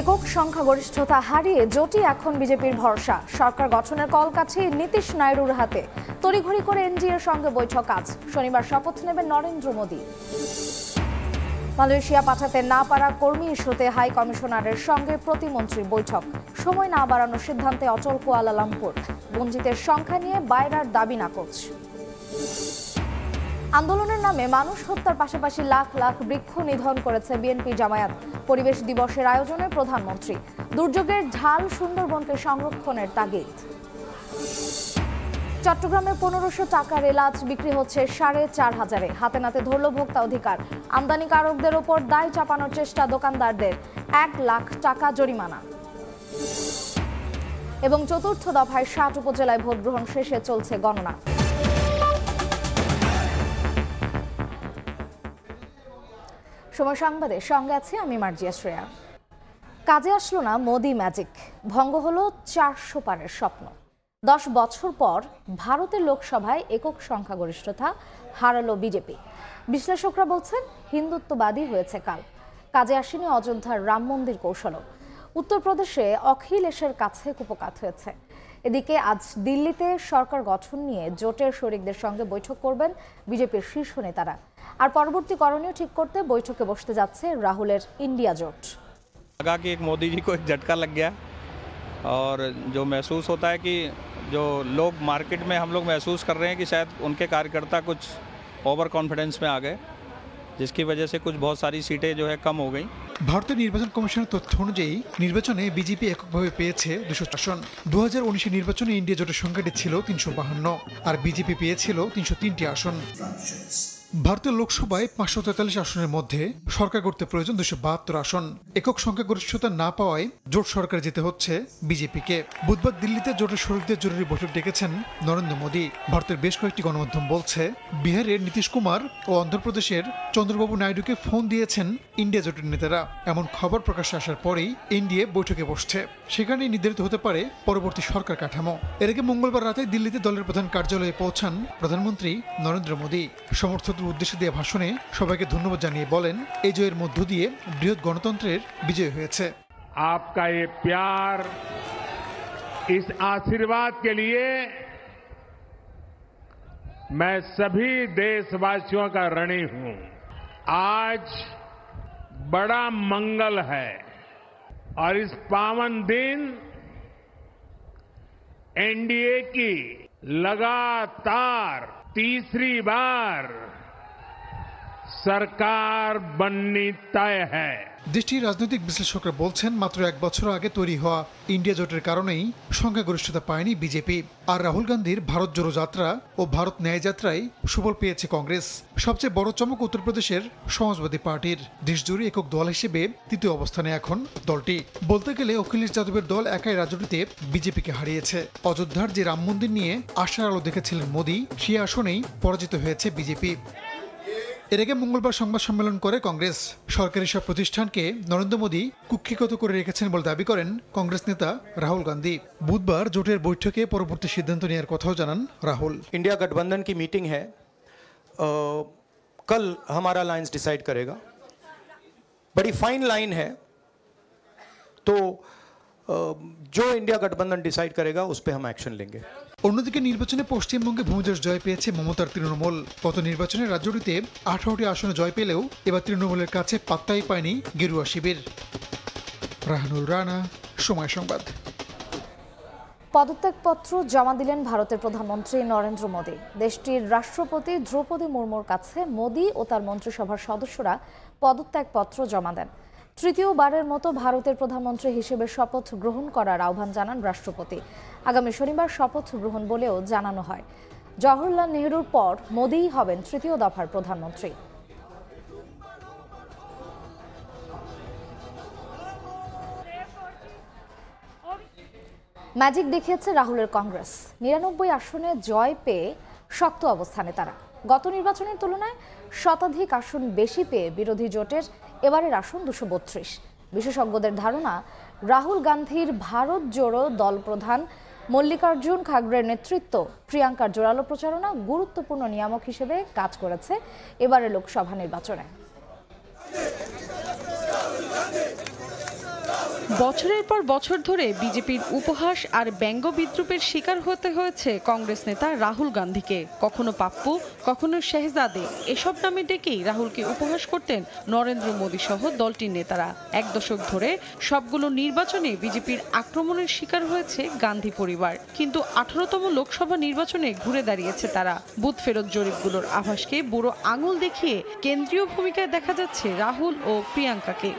একক সংখ্যাগরিষ্ঠতা হারিয়ে জোটই এখন বিজেপির ভরসা সরকার গঠনের কল কাছে নীতিশ নাইডুর হাতে তড়িঘড়ি করে এনজিওর সঙ্গে বৈঠক আজ শনিবার শপথ নেবেন নরেন্দ্র মোদী মালয়েশিয়া পাঠাতে না পারা কর্মী ইস্যুতে হাই কমিশনারের সঙ্গে প্রতিমন্ত্রীর বৈঠক সময় না বাড়ানোর সিদ্ধান্তে অচল কুয়ালালামপুর বঞ্জিতের সংখ্যা নিয়ে বাইরার দাবি নাকচ আন্দোলনের নামে মানুষ হত্যার পাশাপাশি লাখ লাখ বৃক্ষ নিধন করেছে বিএনপি জামায়াত পরিবেশ দিবসের আয়োজনে প্রধানমন্ত্রী দুর্যোগের ঝাল সুন্দরবনকে সংরক্ষণের তাগিদ চট্টগ্রামে পনেরোশো টাকার এলাচ বিক্রি হচ্ছে সাড়ে চার হাজারে হাতে নাতে ধরল ভোক্তা অধিকার আমদানিকারকদের ওপর দায় চাপানোর চেষ্টা দোকানদারদের এক লাখ টাকা জরিমানা এবং চতুর্থ দফায় সাত উপজেলায় ভোট গ্রহণ শেষে চলছে গণনা সময় সংবাদে সঙ্গে আছি আমি মার্জিয়া শ্রেয়া কাজে আসলো না মোদি ম্যাজিক ভঙ্গ হলো চারশো পারের স্বপ্ন দশ বছর পর ভারতের লোকসভায় একক সংখ্যাগরিষ্ঠতা হারালো বিজেপি বিশ্লেষকরা বলছেন হিন্দুত্ববাদী হয়েছে কাল কাজে আসেনি অযোধ্যার রাম মন্দির কৌশলও উত্তরপ্রদেশে অখিলেশের কাছে কুপকাত হয়েছে এদিকে আজ দিল্লিতে সরকার গঠন নিয়ে জোটের শরিকদের সঙ্গে বৈঠক করবেন বিজেপির শীর্ষ নেতারা আর পরবর্তী করণীয় ঠিক করতে বৈঠকে বসতে যাচ্ছে রাহুলের ইন্ডিয়া জোট लगा কি एक मोदी जी को एक झटका लग गया और जो महसूस होता है कि जो लोग मार्केट में हम लोग महसूस कर रहे हैं कि शायद उनके कार्यकर्ता कुछ ओवर कॉन्फिडेंस में आ गए जिसकी वजह से कुछ बहुत सारी सीटें जो है कम हो गई নির্বাচন কমিশনের তথ্য অনুযায়ী নির্বাচনে বিজেপি এককভাবে পেয়েছে দুশো আসন দু হাজার নির্বাচনে ইন্ডিয়া জোটের সংখ্যাটি ছিল তিনশো বাহান্ন আর বিজেপি পেয়েছিল তিনশো তিনটি আসন ভারতের লোকসভায় পাঁচশো তেতাল্লিশ আসনের মধ্যে সরকার করতে প্রয়োজন দুশো বাহাত্তর আসন একক সংখ্যাগরিষ্ঠতা না পাওয়ায় জোট সরকার যেতে হচ্ছে বিজেপিকে বুধবার দিল্লিতে জোটের শরীরদের জরুরি বৈঠক ডেকেছেন নরেন্দ্র মোদী ভারতের বেশ কয়েকটি গণমাধ্যম বলছে বিহারের নীতিশ কুমার ও অন্ধ্রপ্রদেশের চন্দ্রবাবু নাইডুকে ফোন দিয়েছেন ইন্ডিয়া জোটের নেতারা এমন খবর প্রকাশে আসার পরেই এনডিএ বৈঠকে বসছে সেখানেই নির্ধারিত হতে পারে পরবর্তী সরকার কাঠামো এর আগে মঙ্গলবার রাতে দিল্লিতে দলের প্রধান কার্যালয়ে পৌঁছান প্রধানমন্ত্রী নরেন্দ্র মোদী সমর্থক রাষ্ট্র উদ্দেশ্যে দেওয়া ভাষণে সবাইকে ধন্যবাদ জানিয়ে বলেন এই জয়ের মধ্য দিয়ে বৃহৎ গণতন্ত্রের বিজয় হয়েছে আপকা এ প্যার আশীর্বাদ কে লিয়ে मैं सभी देशवासियों का ऋणी हूं आज बड़ा मंगल है और इस पावन दिन एनडीए की लगातार तीसरी बार সরকার বন্নি তয় হ্যায় দেশটির রাজনৈতিক বিশ্লেষকরা বলছেন মাত্র এক বছর আগে তৈরি হওয়া ইন্ডিয়া জোটের কারণেই সংখ্যাগরিষ্ঠতা পায়নি বিজেপি আর রাহুল গান্ধীর ভারত জোড়ো যাত্রা ও ভারত ন্যায় যাত্রায় সুফল পেয়েছে কংগ্রেস সবচেয়ে বড় চমক উত্তরপ্রদেশের সমাজবাদী পার্টির দেশজুড়ে একক দল হিসেবে তৃতীয় অবস্থানে এখন দলটি বলতে গেলে অখিলেশ যাদবের দল একাই রাজনীতিতে বিজেপিকে হারিয়েছে অযোধ্যার যে রাম মন্দির নিয়ে আশার আলো দেখেছিলেন মোদী সে আসনেই পরাজিত হয়েছে বিজেপি এর আগে মঙ্গলবার সংবাদ সম্মেলন করে কংগ্রেস সরকারি সব প্রতিষ্ঠানকে নরেন্দ্র মোদী কুক্ষিগত করে রেখেছেন বলে দাবি করেন কংগ্রেস নেতা রাহুল গান্ধী বুধবার জোটের বৈঠকে পরবর্তী সিদ্ধান্ত নেওয়ার কথাও জানান রাহুল ইন্ডিয়া গঠবন্ধন কি মিটিং হ্যাঁ कल हमारा লাইন্স ডিসাইড করেগা बड़ी फाइन लाइन है तो जो ইন্ডিয়া গঠবন্ধন ডিসাইড करेगा उस पर हम एक्शन लेंगे অন্যদিকে নির্বাচনে পশ্চিমবঙ্গে ভূমিদোষ জয় পেয়েছে মমতার তৃণমূল গত নির্বাচনে রাজ্যটিতে আঠারোটি আসনে জয় পেলেও এবার তৃণমূলের কাছে পাত্তাই পায়নি গেরুয়া শিবির রাহানুল রানা সময় সংবাদ পদত্যাগপত্র জমা দিলেন ভারতের প্রধানমন্ত্রী নরেন্দ্র মোদী দেশটির রাষ্ট্রপতি দ্রৌপদী মুর্মুর কাছে মোদী ও তার মন্ত্রিসভার সদস্যরা পদত্যাগপত্র জমা দেন তৃতীয়বারের মতো ভারতের প্রধানমন্ত্রী হিসেবে শপথ গ্রহণ করার আহ্বান জানান রাষ্ট্রপতি আগামী শনিবার শপথ গ্রহণ বলেও জানানো হয় জওহরলাল নেহরুর পর মোদিই হবেন তৃতীয় দফার প্রধানমন্ত্রী ম্যাজিক দেখিয়েছে রাহুলের কংগ্রেস নিরানব্বই আসনে জয় পেয়ে শক্ত অবস্থানে তারা গত নির্বাচনের তুলনায় শতাধিক আসন বেশি পেয়ে বিরোধী জোটের এবারের আসন দুশো বত্রিশ বিশেষজ্ঞদের ধারণা রাহুল গান্ধীর ভারত জোড়ো দল প্রধান মল্লিকার্জুন খাগড়ের নেতৃত্ব প্রিয়াঙ্কার জোরালো প্রচারণা গুরুত্বপূর্ণ নিয়ামক হিসেবে কাজ করেছে এবারে লোকসভা নির্বাচনে বছরের পর বছর ধরে বিজেপির উপহাস আর ব্যঙ্গ বিদ্রুপের শিকার হতে হয়েছে কংগ্রেস নেতা রাহুল গান্ধীকে কখনো পাপ্পু কখনো শেহজাদে এসব নামে ডেকেই রাহুলকে উপহাস করতেন নরেন্দ্র মোদী সহ দলটির নেতারা এক দশক ধরে সবগুলো নির্বাচনে বিজেপির আক্রমণের শিকার হয়েছে গান্ধী পরিবার কিন্তু আঠারোতম লোকসভা নির্বাচনে ঘুরে দাঁড়িয়েছে তারা বুথ ফেরত জরিপগুলোর আভাসকে বুড়ো আঙুল দেখিয়ে কেন্দ্রীয় ভূমিকায় দেখা যাচ্ছে রাহুল ও প্রিয়াঙ্কাকে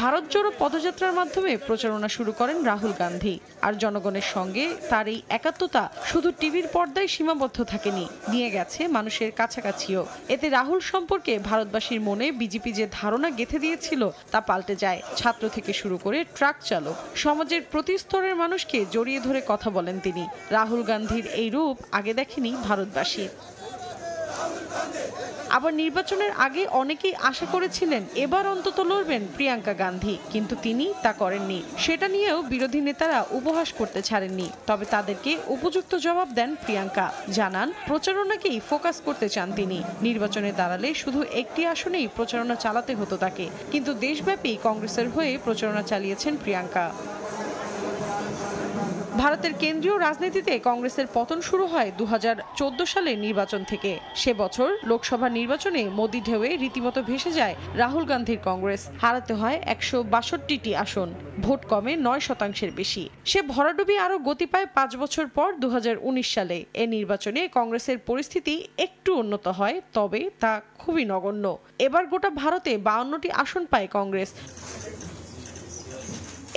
ভারত জোড়ো পদযাত্রার মাধ্যমে প্রচারণা শুরু করেন রাহুল গান্ধী আর জনগণের সঙ্গে তার এই একাত্মতা শুধু টিভির পর্দায় সীমাবদ্ধ থাকেনি নিয়ে গেছে মানুষের কাছাকাছিও এতে রাহুল সম্পর্কে ভারতবাসীর মনে বিজেপি যে ধারণা গেঁথে দিয়েছিল তা পাল্টে যায় ছাত্র থেকে শুরু করে ট্রাক চালক সমাজের প্রতি স্তরের মানুষকে জড়িয়ে ধরে কথা বলেন তিনি রাহুল গান্ধীর এই রূপ আগে দেখেনি ভারতবাসী আবার নির্বাচনের আগে অনেকেই আশা করেছিলেন এবার অন্তত লড়বেন প্রিয়াঙ্কা গান্ধী কিন্তু তিনি তা করেননি সেটা নিয়েও বিরোধী নেতারা উপহাস করতে ছাড়েননি তবে তাদেরকে উপযুক্ত জবাব দেন প্রিয়াঙ্কা জানান প্রচারণাকেই ফোকাস করতে চান তিনি নির্বাচনে দাঁড়ালে শুধু একটি আসনেই প্রচারণা চালাতে হতো তাকে কিন্তু দেশব্যাপী কংগ্রেসের হয়ে প্রচারণা চালিয়েছেন প্রিয়াঙ্কা ভারতের কেন্দ্রীয় রাজনীতিতে কংগ্রেসের পতন শুরু হয় দু সালে নির্বাচন থেকে সে বছর লোকসভা নির্বাচনে মোদী ঢেউয়ে রীতিমতো ভেসে যায় রাহুল গান্ধীর কংগ্রেস হারাতে হয় একশো বাষট্টিটি আসন ভোট কমে নয় শতাংশের বেশি সে ভরাডুবি আরও গতি পায় পাঁচ বছর পর দু সালে এ নির্বাচনে কংগ্রেসের পরিস্থিতি একটু উন্নত হয় তবে তা খুবই নগণ্য এবার গোটা ভারতে বাউন্নটি আসন পায় কংগ্রেস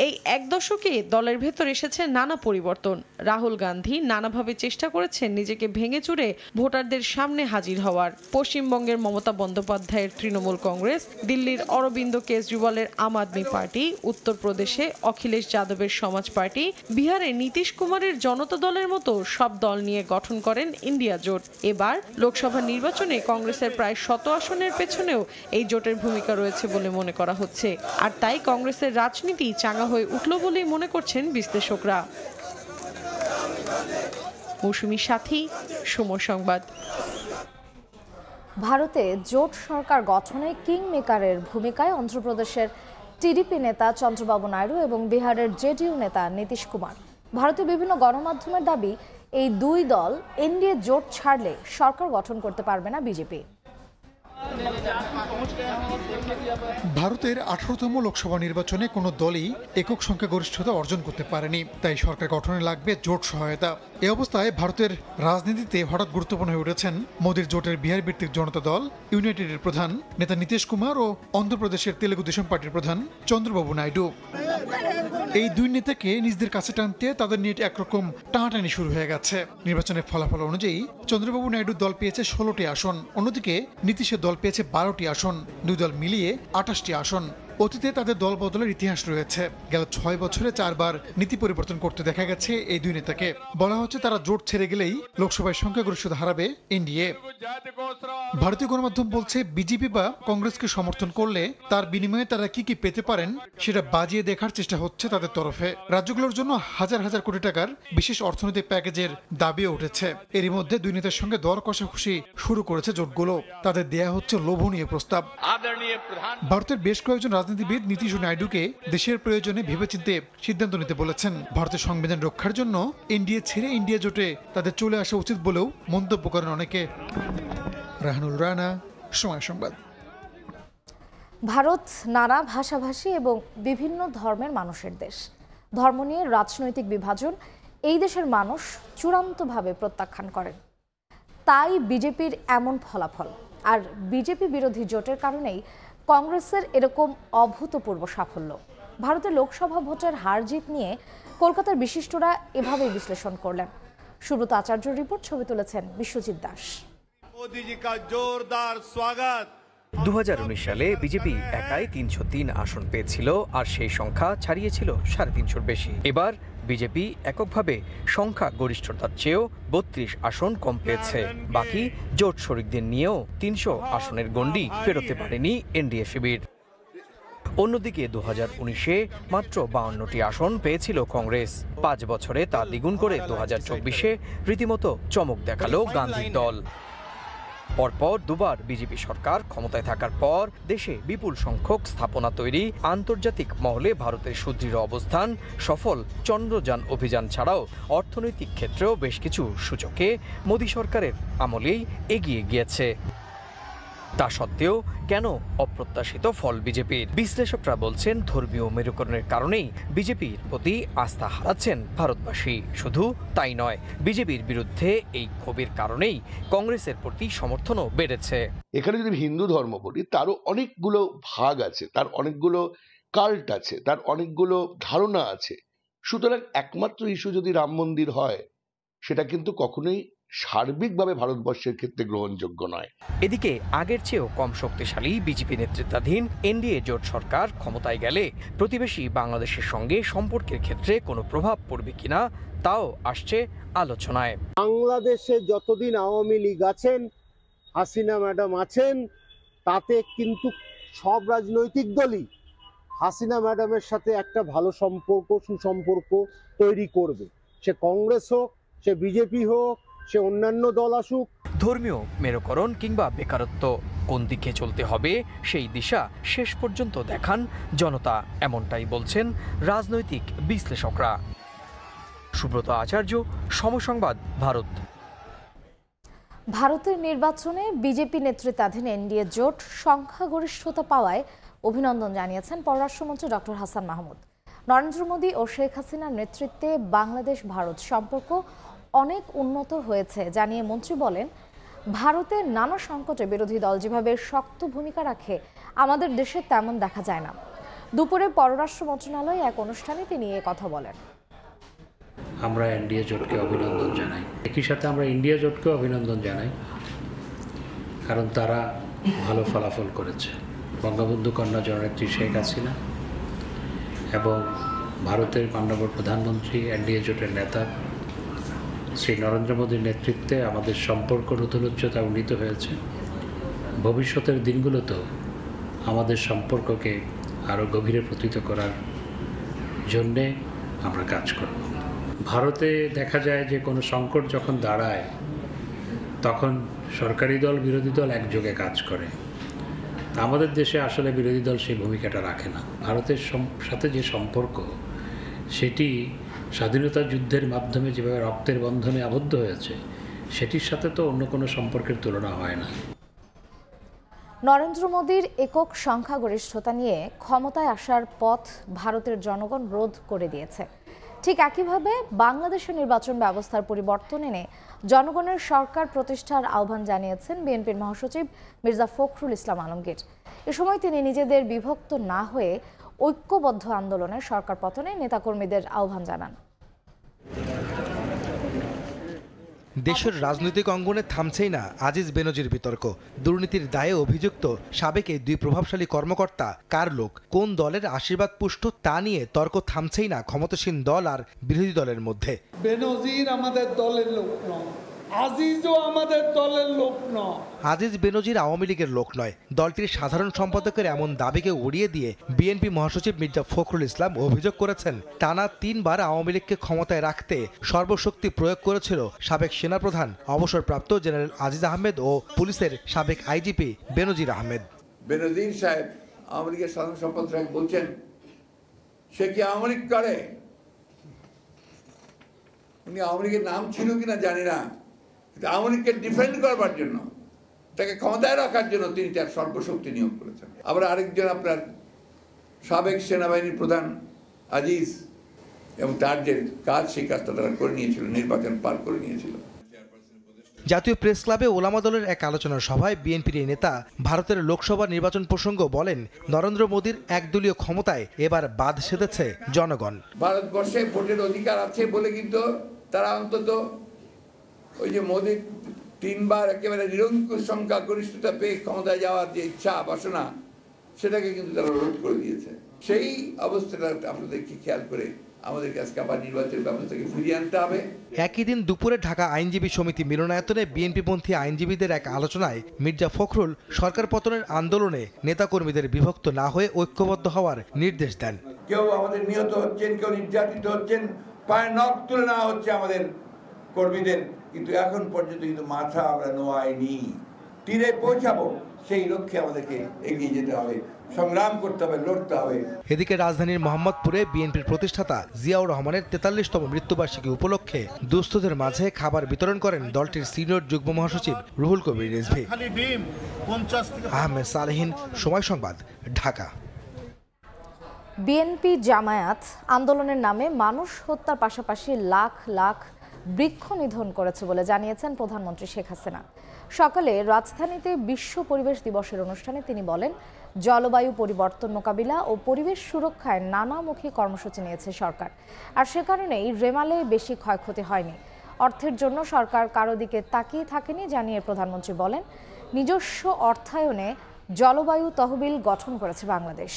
এই এক দশকে দলের ভেতর এসেছে নানা পরিবর্তন রাহুল গান্ধী নানাভাবে চেষ্টা করেছেন নিজেকে ভেঙে চুরে ভোটারদের সামনে হাজির হওয়ার পশ্চিমবঙ্গের মমতা বন্দ্যোপাধ্যায়ের তৃণমূল কংগ্রেস দিল্লির অরবিন্দ কেজরিওয়ালের আম আদমি পার্টি উত্তরপ্রদেশে অখিলেশ যাদবের সমাজ পার্টি বিহারে নীতিশ কুমারের জনতা দলের মতো সব দল নিয়ে গঠন করেন ইন্ডিয়া জোট এবার লোকসভা নির্বাচনে কংগ্রেসের প্রায় শত আসনের পেছনেও এই জোটের ভূমিকা রয়েছে বলে মনে করা হচ্ছে আর তাই কংগ্রেসের রাজনীতি চাঙা ভাঙা হয়ে উঠল বলেই মনে করছেন বিশ্লেষকরা মৌসুমি সাথী সময় সংবাদ ভারতে জোট সরকার গঠনে কিং মেকারের ভূমিকায় অন্ধ্রপ্রদেশের টিডিপি নেতা চন্দ্রবাবু নাইডু এবং বিহারের জেডিইউ নেতা নীতিশ কুমার ভারতের বিভিন্ন গণমাধ্যমের দাবি এই দুই দল এনডিএ জোট ছাড়লে সরকার গঠন করতে পারবে না বিজেপি ভারতের আঠারোতম লোকসভা নির্বাচনে কোনো দলই একক সংখ্যাগরিষ্ঠতা অর্জন করতে পারেনি তাই সরকার গঠনে লাগবে জোট সহায়তা এ অবস্থায় ভারতের রাজনীতিতে হঠাৎ গুরুত্বপূর্ণ হয়ে উঠেছেন মোদীর জোটের বিহার ভিত্তিক জনতা দল ইউনাইটেডের প্রধান নেতা নীতিশ কুমার ও অন্ধ্রপ্রদেশের তেলেগু দেশম পার্টির প্রধান চন্দ্রবাবু নাইডু এই দুই নেতাকে নিজেদের কাছে টানতে তাদের নিয়ে একরকম টানাটানি শুরু হয়ে গেছে নির্বাচনের ফলাফল অনুযায়ী চন্দ্রবাবু নাইডু দল পেয়েছে ষোলোটি আসন অন্যদিকে নীতিশের দল দল পেয়েছে বারোটি আসন দুই দল মিলিয়ে আঠাশটি আসন অতীতে তাদের দল বদলের ইতিহাস রয়েছে গেল ছয় বছরে চারবার নীতি পরিবর্তন করতে দেখা গেছে এই দুই নেতাকে বলা হচ্ছে তারা জোট ছেড়ে গেলেই লোকসভায় সংখ্যাগরিষ্ঠতা হারাবে এনডিএ ভারতীয় গণমাধ্যম বলছে বিজেপি বা কংগ্রেসকে সমর্থন করলে তার বিনিময়ে তারা কি কি পেতে পারেন সেটা বাজিয়ে দেখার চেষ্টা হচ্ছে তাদের তরফে রাজ্যগুলোর জন্য হাজার হাজার কোটি টাকার বিশেষ অর্থনৈতিক প্যাকেজের দাবিও উঠেছে এরই মধ্যে দুই নেতার সঙ্গে দর কষাকষি শুরু করেছে জোটগুলো তাদের দেয়া হচ্ছে লোভনীয় প্রস্তাব ভারতের বেশ কয়েকজন রাজনীতি রাজনীতিবিদ নীতিশ নাইডুকে দেশের প্রয়োজনে ভেবেচিন্তে সিদ্ধান্ত নিতে বলেছেন ভারতের সংবিধান রক্ষার জন্য এনডিএ ছেড়ে ইন্ডিয়া জোটে তাদের চলে আসা উচিত বলেও মন্তব্য করেন অনেকে রাহানুল রানা সময় সংবাদ ভারত নানা ভাষাভাষী এবং বিভিন্ন ধর্মের মানুষের দেশ ধর্ম নিয়ে রাজনৈতিক বিভাজন এই দেশের মানুষ চূড়ান্তভাবে প্রত্যাখ্যান করেন তাই বিজেপির এমন ফলাফল আর বিজেপি বিরোধী জোটের কারণেই কংগ্রেসের এরকম অভূতপূর্ব সাফল্য ভারতের লোকসভা ভোটের হার জিত নিয়ে কলকাতার বিশিষ্টরা এভাবেই বিশ্লেষণ করলেন সুব্রত আচার্য রিপোর্ট ছবি তুলেছেন বিশ্বজিৎ দাস জোরদার স্বাগত দু সালে বিজেপি একাই তিনশো তিন আসন পেয়েছিল আর সেই সংখ্যা ছাড়িয়েছিল সাড়ে তিনশোর বেশি এবার বিজেপি এককভাবে সংখ্যা গরিষ্ঠতার চেয়েও বত্রিশ আসন কম পেয়েছে বাকি জোট শরিকদের নিয়েও তিনশো আসনের গণ্ডি ফেরতে পারেনি এনডিএ শিবির অন্যদিকে দু হাজার উনিশে মাত্র বাউন্নটি আসন পেয়েছিল কংগ্রেস পাঁচ বছরে তা দ্বিগুণ করে দু হাজার চব্বিশে রীতিমতো চমক দেখালো গান্ধীর দল পরপর দুবার বিজেপি সরকার ক্ষমতায় থাকার পর দেশে বিপুল সংখ্যক স্থাপনা তৈরি আন্তর্জাতিক মহলে ভারতের সুদৃঢ় অবস্থান সফল চন্দ্রযান অভিযান ছাড়াও অর্থনৈতিক ক্ষেত্রেও বেশ কিছু সূচকে মোদী সরকারের আমলেই এগিয়ে গিয়েছে তা সত্ত্বেও কেন অপ্রত্যাশিত ফল বিজেপির বিশ্লেষকরা বলছেন ধর্মীয় মেরুকরণের কারণেই বিজেপির প্রতি আস্থা হারাচ্ছেন ভারতবাসী শুধু তাই নয় বিজেপির বিরুদ্ধে এই ক্ষোভের কারণেই কংগ্রেসের প্রতি সমর্থনও বেড়েছে এখানে যদি হিন্দু ধর্ম বলি তারও অনেকগুলো ভাগ আছে তার অনেকগুলো কাল্ট আছে তার অনেকগুলো ধারণা আছে সুতরাং একমাত্র ইস্যু যদি রাম মন্দির হয় সেটা কিন্তু কখনোই সার্বিকভাবে ভারতবর্ষের ক্ষেত্রে গ্রহণযোগ্য নয় এদিকে আগের চেয়েও কম শক্তিশালী বিজেপি নেতৃত্বাধীন এনডিএ জোট সরকার ক্ষমতায় গেলে প্রতিবেশী বাংলাদেশের সঙ্গে সম্পর্কের ক্ষেত্রে কোনো প্রভাব পড়বে কিনা তাও আসছে আলোচনায় বাংলাদেশে যতদিন আওয়ামী লীগ আছেন হাসিনা ম্যাডাম আছেন তাতে কিন্তু সব রাজনৈতিক দলই হাসিনা ম্যাডামের সাথে একটা ভালো সম্পর্ক সুসম্পর্ক তৈরি করবে সে কংগ্রেস হোক সে বিজেপি হোক সে অন্যান্য দল আসুক ধর্মীয় মেরুকরণ কিংবা বেকারত্ব কোন দিকে চলতে হবে সেই দিশা শেষ পর্যন্ত দেখান জনতা এমনটাই বলছেন রাজনৈতিক বিশ্লেষকরা সুব্রত আচার্য সমসংবাদ ভারত ভারতের নির্বাচনে বিজেপি নেতৃত্বাধীন এনডিএ জোট সংখ্যাগরিষ্ঠতা পাওয়ায় অভিনন্দন জানিয়েছেন পররাষ্ট্রমন্ত্রী ডক্টর হাসান মাহমুদ নরেন্দ্র মোদী ও শেখ হাসিনার নেতৃত্বে বাংলাদেশ ভারত সম্পর্ক অনেক উন্নত হয়েছে জানিয়ে মন্ত্রী বলেন ভারতের নানা সংকটে বিরোধী দল যেভাবে শক্ত ভূমিকা রাখে আমাদের দেশে তেমন দেখা যায় না দুপুরে পররাষ্ট্র মন্ত্রণালয়ে এক অনুষ্ঠানে তিনি এ কথা বলেন আমরা ইন্ডিয়া জোটকে অভিনন্দন জানাই একই সাথে আমরা ইন্ডিয়া জোটকে অভিনন্দন জানাই কারণ তারা ভালো ফলাফল করেছে বঙ্গবন্ধু কন্যা জননেত্রী শেখ হাসিনা এবং ভারতের মাননীয় প্রধানমন্ত্রী এনডিএ জোটের নেতা শ্রী নরেন্দ্র মোদীর নেতৃত্বে আমাদের সম্পর্ক নতুন উচ্চতা উন্নীত হয়েছে ভবিষ্যতের দিনগুলোতেও আমাদের সম্পর্ককে আরও গভীরে প্রতীত করার জন্যে আমরা কাজ করব ভারতে দেখা যায় যে কোনো সংকট যখন দাঁড়ায় তখন সরকারি দল বিরোধী দল একযোগে কাজ করে আমাদের দেশে আসলে বিরোধী দল সেই ভূমিকাটা রাখে না ভারতের সাথে যে সম্পর্ক সেটি স্বাধীনতা যুদ্ধের মাধ্যমে যেভাবে রক্তের বন্ধনে আবদ্ধ হয়েছে সেটির সাথে তো অন্য কোনো সম্পর্কের তুলনা হয় না নরেন্দ্র মোদীর একক সংখ্যাগরিষ্ঠতা নিয়ে ক্ষমতায় আসার পথ ভারতের জনগণ রোধ করে দিয়েছে ঠিক একইভাবে বাংলাদেশের নির্বাচন ব্যবস্থার পরিবর্তন এনে জনগণের সরকার প্রতিষ্ঠার আহ্বান জানিয়েছেন বিএনপির মহাসচিব মির্জা ফখরুল ইসলাম আলমগীর এ সময় তিনি নিজেদের বিভক্ত না হয়ে ঐক্যবদ্ধ আন্দোলনে সরকার পতনে নেতাকর্মীদের আহ্বান জানান দেশের রাজনৈতিক অঙ্গনে থামছেই না আজিজ বেনজির বিতর্ক দুর্নীতির দায়ে অভিযুক্ত সাবেক এই দুই প্রভাবশালী কর্মকর্তা কার লোক কোন দলের আশীর্বাদ পুষ্ট তা নিয়ে তর্ক থামছেই না ক্ষমতাসীন দল আর বিরোধী দলের মধ্যে বেনজির আমাদের দলের লোক নয় আজিজ বেনজির আওয়ামী লীগের লোক নয় দলটির সাধারণ সম্পাদকের এমন দাবিকে উড়িয়ে দিয়ে বিএনপি মহাসচিব মির্জা ফখরুল ইসলাম অভিযোগ করেছেন টানা তিনবার আওয়ামী লীগকে ক্ষমতায় রাখতে সর্বশক্তি প্রয়োগ করেছিল সাবেক সেনাপ্রধান অবসরপ্রাপ্ত জেনারেল আজিজ আহমেদ ও পুলিশের সাবেক আইজিপি বেনজির আহমেদ বেনজির সাহেব আওয়ামী লীগের সাধারণ সম্পাদক বলছেন সে কি আওয়ামী লীগ করে উনি আওয়ামী লীগের নাম ছিল কিনা জানি না আওয়ামী ডিফেন্ড করবার জন্য তাকে ক্ষমতায় রাখার জন্য তিনি তার সর্বশক্তি নিয়োগ করেছেন আবার আরেকজন আপনার সাবেক সেনাবাহিনীর প্রধান আজিজ এবং তার যে কাজ সেই কাজটা তারা করে নিয়েছিল নির্বাচন পার করে নিয়েছিল জাতীয় প্রেস ক্লাবে ওলামা দলের এক আলোচনা সভায় বিএনপির এই নেতা ভারতের লোকসভা নির্বাচন প্রসঙ্গ বলেন নরেন্দ্র মোদীর একদলীয় ক্ষমতায় এবার বাদ সেধেছে জনগণ ভারতবর্ষে ভোটের অধিকার আছে বলে কিন্তু তারা অন্তত ওই যে মোদী তিনবার একেবারে নিরঙ্কুশ গরিষ্ঠতা পেয়ে ক্ষমতায় যাওয়ার যে ইচ্ছা বাসনা সেটাকে কিন্তু তারা রোধ করে দিয়েছে সেই অবস্থাটা আপনাদেরকে খেয়াল করে আমাদের কাছে আবার নির্বাচন ব্যবস্থাকে ফিরিয়ে আনতে হবে একই দিন দুপুরে ঢাকা আইনজীবী সমিতি মিলনায়তনে বিএনপিপন্থী আইনজীবীদের এক আলোচনায় মির্জা ফখরুল সরকার পতনের আন্দোলনে নেতাকর্মীদের বিভক্ত না হয়ে ঐক্যবদ্ধ হওয়ার নির্দেশ দেন কেউ আমাদের নিহত হচ্ছেন কেউ নির্যাতিত হচ্ছেন পায়ে নখ তুলে নেওয়া হচ্ছে আমাদের কর্মীদের কিন্তু এখন পর্যন্ত কিন্তু মাথা আমরা নোয়াইনি তীরে পৌঁছাবো সেই লক্ষ্যে আমাদেরকে এগিয়ে যেতে হবে সংগ্রাম করতে হবে লড়তে হবে এদিকে রাজধানীর মোহাম্মদপুরে বিএনপির প্রতিষ্ঠাতা জিয়াউর রহমানের তেতাল্লিশতম মৃত্যুবার্ষিকী উপলক্ষে দুস্থদের মাঝে খাবার বিতরণ করেন দলটির সিনিয়র যুগ্ম মহাসচিব রুহুল কবির রিজভি আহমেদ সালেহীন সময় সংবাদ ঢাকা বিএনপি জামায়াত আন্দোলনের নামে মানুষ হত্যার পাশাপাশি লাখ লাখ বৃক্ষ নিধন করেছে বলে জানিয়েছেন প্রধানমন্ত্রী শেখ হাসিনা সকালে রাজধানীতে বিশ্ব পরিবেশ দিবসের অনুষ্ঠানে তিনি বলেন জলবায়ু পরিবর্তন মোকাবিলা ও পরিবেশ সুরক্ষায় নানামুখী কর্মসূচি নিয়েছে সরকার আর সে কারণেই রেমালে বেশি ক্ষয়ক্ষতি হয়নি অর্থের জন্য সরকার কারো দিকে তাকিয়ে থাকেনি জানিয়ে প্রধানমন্ত্রী বলেন নিজস্ব অর্থায়নে জলবায়ু তহবিল গঠন করেছে বাংলাদেশ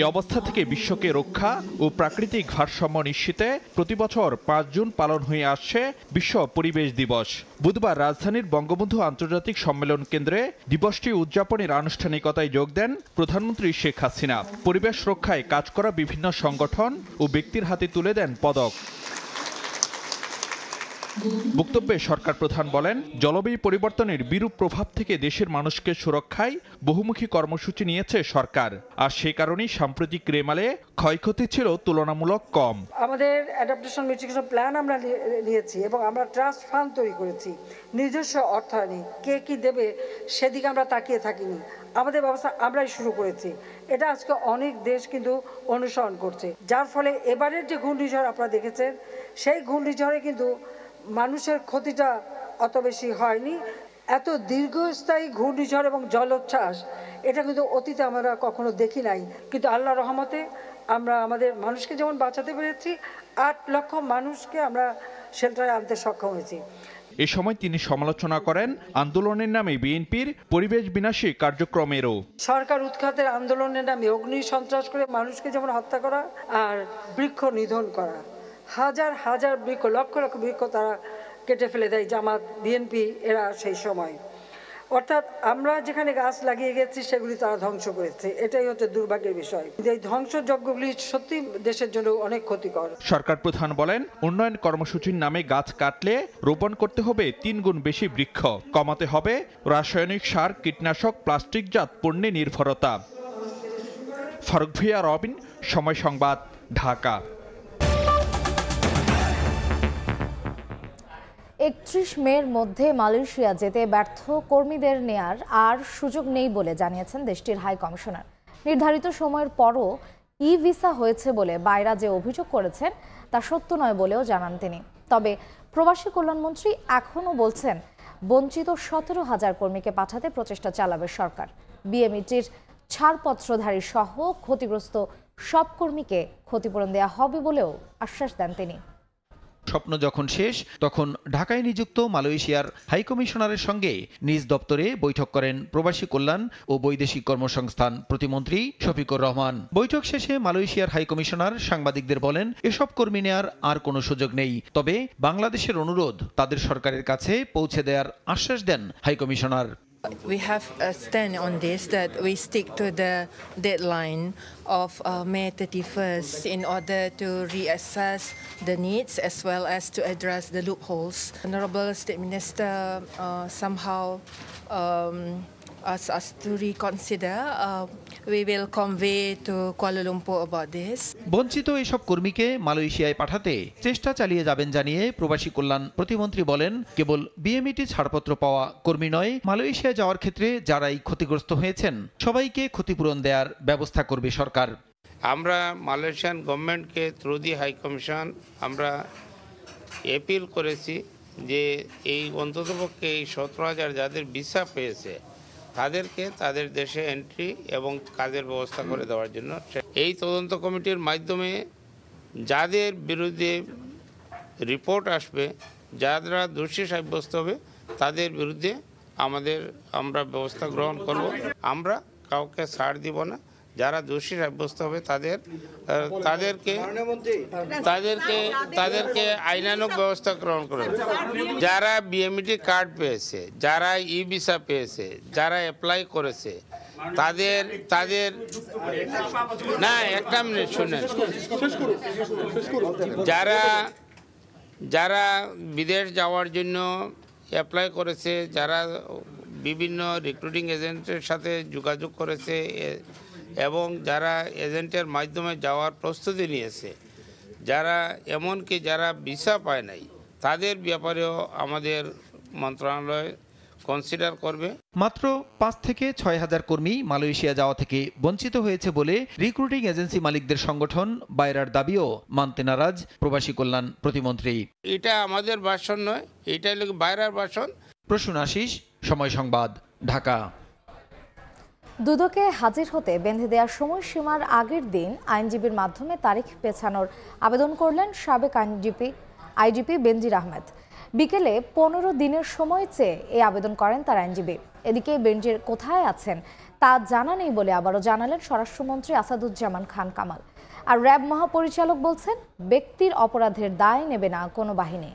এ অবস্থা থেকে বিশ্বকে রক্ষা ও প্রাকৃতিক ভারসাম্য নিশ্চিতে প্রতি বছর পাঁচ জুন পালন হয়ে আসছে বিশ্ব পরিবেশ দিবস বুধবার রাজধানীর বঙ্গবন্ধু আন্তর্জাতিক সম্মেলন কেন্দ্রে দিবসটি উদযাপনের আনুষ্ঠানিকতায় যোগ দেন প্রধানমন্ত্রী শেখ হাসিনা পরিবেশ রক্ষায় কাজ করা বিভিন্ন সংগঠন ও ব্যক্তির হাতে তুলে দেন পদক বক্তব্যে সরকার প্রধান বলেন জলবায়ু পরিবর্তনের বিরূপ প্রভাব থেকে দেশের মানুষকে সুরক্ষায় বহুমুখী কর্মসূচি নিয়েছে সরকার আর সে কারণেই সাম্প্রতিক রেমালে ক্ষয়ক্ষতি ছিল তুলনামূলক কম আমাদের অ্যাডাপ্টেশন মিটিগেশন প্ল্যান আমরা নিয়েছি এবং আমরা ট্রাস্ট ফান্ড তৈরি করেছি নিজস্ব অর্থায়নে কে কি দেবে সেদিকে আমরা তাকিয়ে থাকিনি আমাদের ব্যবস্থা আমরাই শুরু করেছি এটা আজকে অনেক দেশ কিন্তু অনুসরণ করছে যার ফলে এবারের যে ঘূর্ণিঝড় আপনারা দেখেছেন সেই ঘূর্ণিঝড়ে কিন্তু মানুষের ক্ষতিটা অত বেশি হয়নি এত দীর্ঘস্থায়ী ঘূর্ণিঝড় এবং জলোচ্ছ্বাস এটা কিন্তু অতীতে আমরা কখনো দেখি নাই কিন্তু আল্লাহ রহমতে আমরা আমাদের মানুষকে যেমন বাঁচাতে পেরেছি আট লক্ষ মানুষকে আমরা শেল্টারে আনতে সক্ষম হয়েছি এ সময় তিনি সমালোচনা করেন আন্দোলনের নামে বিএনপির পরিবেশ বিনাশী কার্যক্রমেরও সরকার উৎখাতের আন্দোলনের নামে অগ্নি সন্ত্রাস করে মানুষকে যেমন হত্যা করা আর বৃক্ষ নিধন করা হাজার হাজার বৃক্ষ লক্ষ লক্ষ বৃক্ষ তারা কেটে ফেলে দেয় জামাত বিএনপি এরা সেই সময় অর্থাৎ আমরা যেখানে গাছ লাগিয়ে গেছি সেগুলি তারা ধ্বংস করেছে এটাই হচ্ছে দুর্ভাগ্যের বিষয় এই ধ্বংসযজ্ঞগুলি সত্যি দেশের জন্য অনেক ক্ষতিকর সরকার প্রধান বলেন উন্নয়ন কর্মসূচির নামে গাছ কাটলে রোপণ করতে হবে তিন গুণ বেশি বৃক্ষ কমাতে হবে রাসায়নিক সার কীটনাশক প্লাস্টিকজাত পণ্যে নির্ভরতা ফারুক ভিয়া রবিন সময় সংবাদ ঢাকা একত্রিশ মের মধ্যে মালয়েশিয়া যেতে ব্যর্থ কর্মীদের নেয়ার আর সুযোগ নেই বলে জানিয়েছেন দেশটির হাই কমিশনার নির্ধারিত সময়ের পরও ই ভিসা হয়েছে বলে বাইরা যে অভিযোগ করেছেন তা সত্য নয় বলেও জানান তিনি তবে প্রবাসী কল্যাণমন্ত্রী এখনও বলছেন বঞ্চিত সতেরো হাজার কর্মীকে পাঠাতে প্রচেষ্টা চালাবে সরকার বিএমইটির ছাড়পত্রধারী সহ ক্ষতিগ্রস্ত সব কর্মীকে ক্ষতিপূরণ দেয়া হবে বলেও আশ্বাস দেন তিনি স্বপ্ন যখন শেষ তখন ঢাকায় নিযুক্ত মালয়েশিয়ার হাইকমিশনারের সঙ্গে নিজ দপ্তরে বৈঠক করেন প্রবাসী কল্যাণ ও বৈদেশিক কর্মসংস্থান প্রতিমন্ত্রী শফিকুর রহমান বৈঠক শেষে মালয়েশিয়ার হাইকমিশনার সাংবাদিকদের বলেন এসব কর্মী নেয়ার আর কোনো সুযোগ নেই তবে বাংলাদেশের অনুরোধ তাদের সরকারের কাছে পৌঁছে দেওয়ার আশ্বাস দেন high commissioner We have a stand on this that we stick to the deadline of uh, May 31st in order to reassess the needs as well as to address the loopholes. Honorable State Minister uh, somehow um, asked us to reconsider. Uh, we will convey to Kuala Lumpur about this. বঞ্চিত এসব কর্মীকে মালয়েশিয়ায় পাঠাতে চেষ্টা চালিয়ে যাবেন জানিয়ে প্রবাসী কল্যাণ প্রতিমন্ত্রী বলেন কেবল বিএমইটি ছাড়পত্র পাওয়া কর্মী নয় মালয়েশিয়া যাওয়ার ক্ষেত্রে যারাই ক্ষতিগ্রস্ত হয়েছেন সবাইকে ক্ষতিপূরণ দেওয়ার ব্যবস্থা করবে সরকার আমরা মালয়েশিয়ান গভর্নমেন্টকে থ্রু দি হাই কমিশন আমরা এপিল করেছি যে এই অন্ততপক্ষে এই সতেরো হাজার যাদের ভিসা পেয়েছে তাদেরকে তাদের দেশে এন্ট্রি এবং কাজের ব্যবস্থা করে দেওয়ার জন্য এই তদন্ত কমিটির মাধ্যমে যাদের বিরুদ্ধে রিপোর্ট আসবে যারা দোষী সাব্যস্ত হবে তাদের বিরুদ্ধে আমাদের আমরা ব্যবস্থা গ্রহণ করব আমরা কাউকে ছাড় দিব না যারা দোষী সাব্যস্ত হবে তাদের তাদেরকে তাদেরকে তাদেরকে আইনানুক ব্যবস্থা গ্রহণ করবে আচ্ছা, আচ্ছা, আচ্ছা, যারা বিএমইটি কার্ড e পেয়েছে যারা ই ভিসা পেয়েছে যারা অ্যাপ্লাই করেছে তাদের তাদের না একটা মিনিট শুনে যারা যারা বিদেশ যাওয়ার জন্য অ্যাপ্লাই করেছে যারা বিভিন্ন রিক্রুটিং এজেন্টের সাথে যোগাযোগ করেছে এবং যারা এজেন্টের মাধ্যমে যাওয়ার প্রস্তুতি নিয়েছে যারা এমনকি যারা ভিসা পায় নাই তাদের ব্যাপারেও আমাদের মন্ত্রণালয় কনসিডার করবে মাত্র পাঁচ থেকে ছয় হাজার কর্মী মালয়েশিয়া যাওয়া থেকে বঞ্চিত হয়েছে বলে রিক্রুটিং এজেন্সি মালিকদের সংগঠন বাইরার দাবিও মানতে নারাজ প্রবাসী কল্যাণ প্রতিমন্ত্রী এটা আমাদের বাসন নয় এটা বাইরার বাসন প্রসূন আশিস সময় সংবাদ ঢাকা দুদকে হাজির হতে বেঁধে দেওয়ার সময়সীমার আগের দিন আইনজীবীর মাধ্যমে তারিখ পেছানোর আবেদন করলেন সাবেক আইনজীবী আইজিপি বেনজির আহমেদ বিকেলে পনেরো দিনের সময় চেয়ে এই আবেদন করেন তার আইনজীবী এদিকে বেনজির কোথায় আছেন তা জানা নেই বলে আবারও জানালেন স্বরাষ্ট্রমন্ত্রী আসাদুজ্জামান খান কামাল আর র্যাব মহাপরিচালক বলছেন ব্যক্তির অপরাধের দায় নেবে না কোনো বাহিনী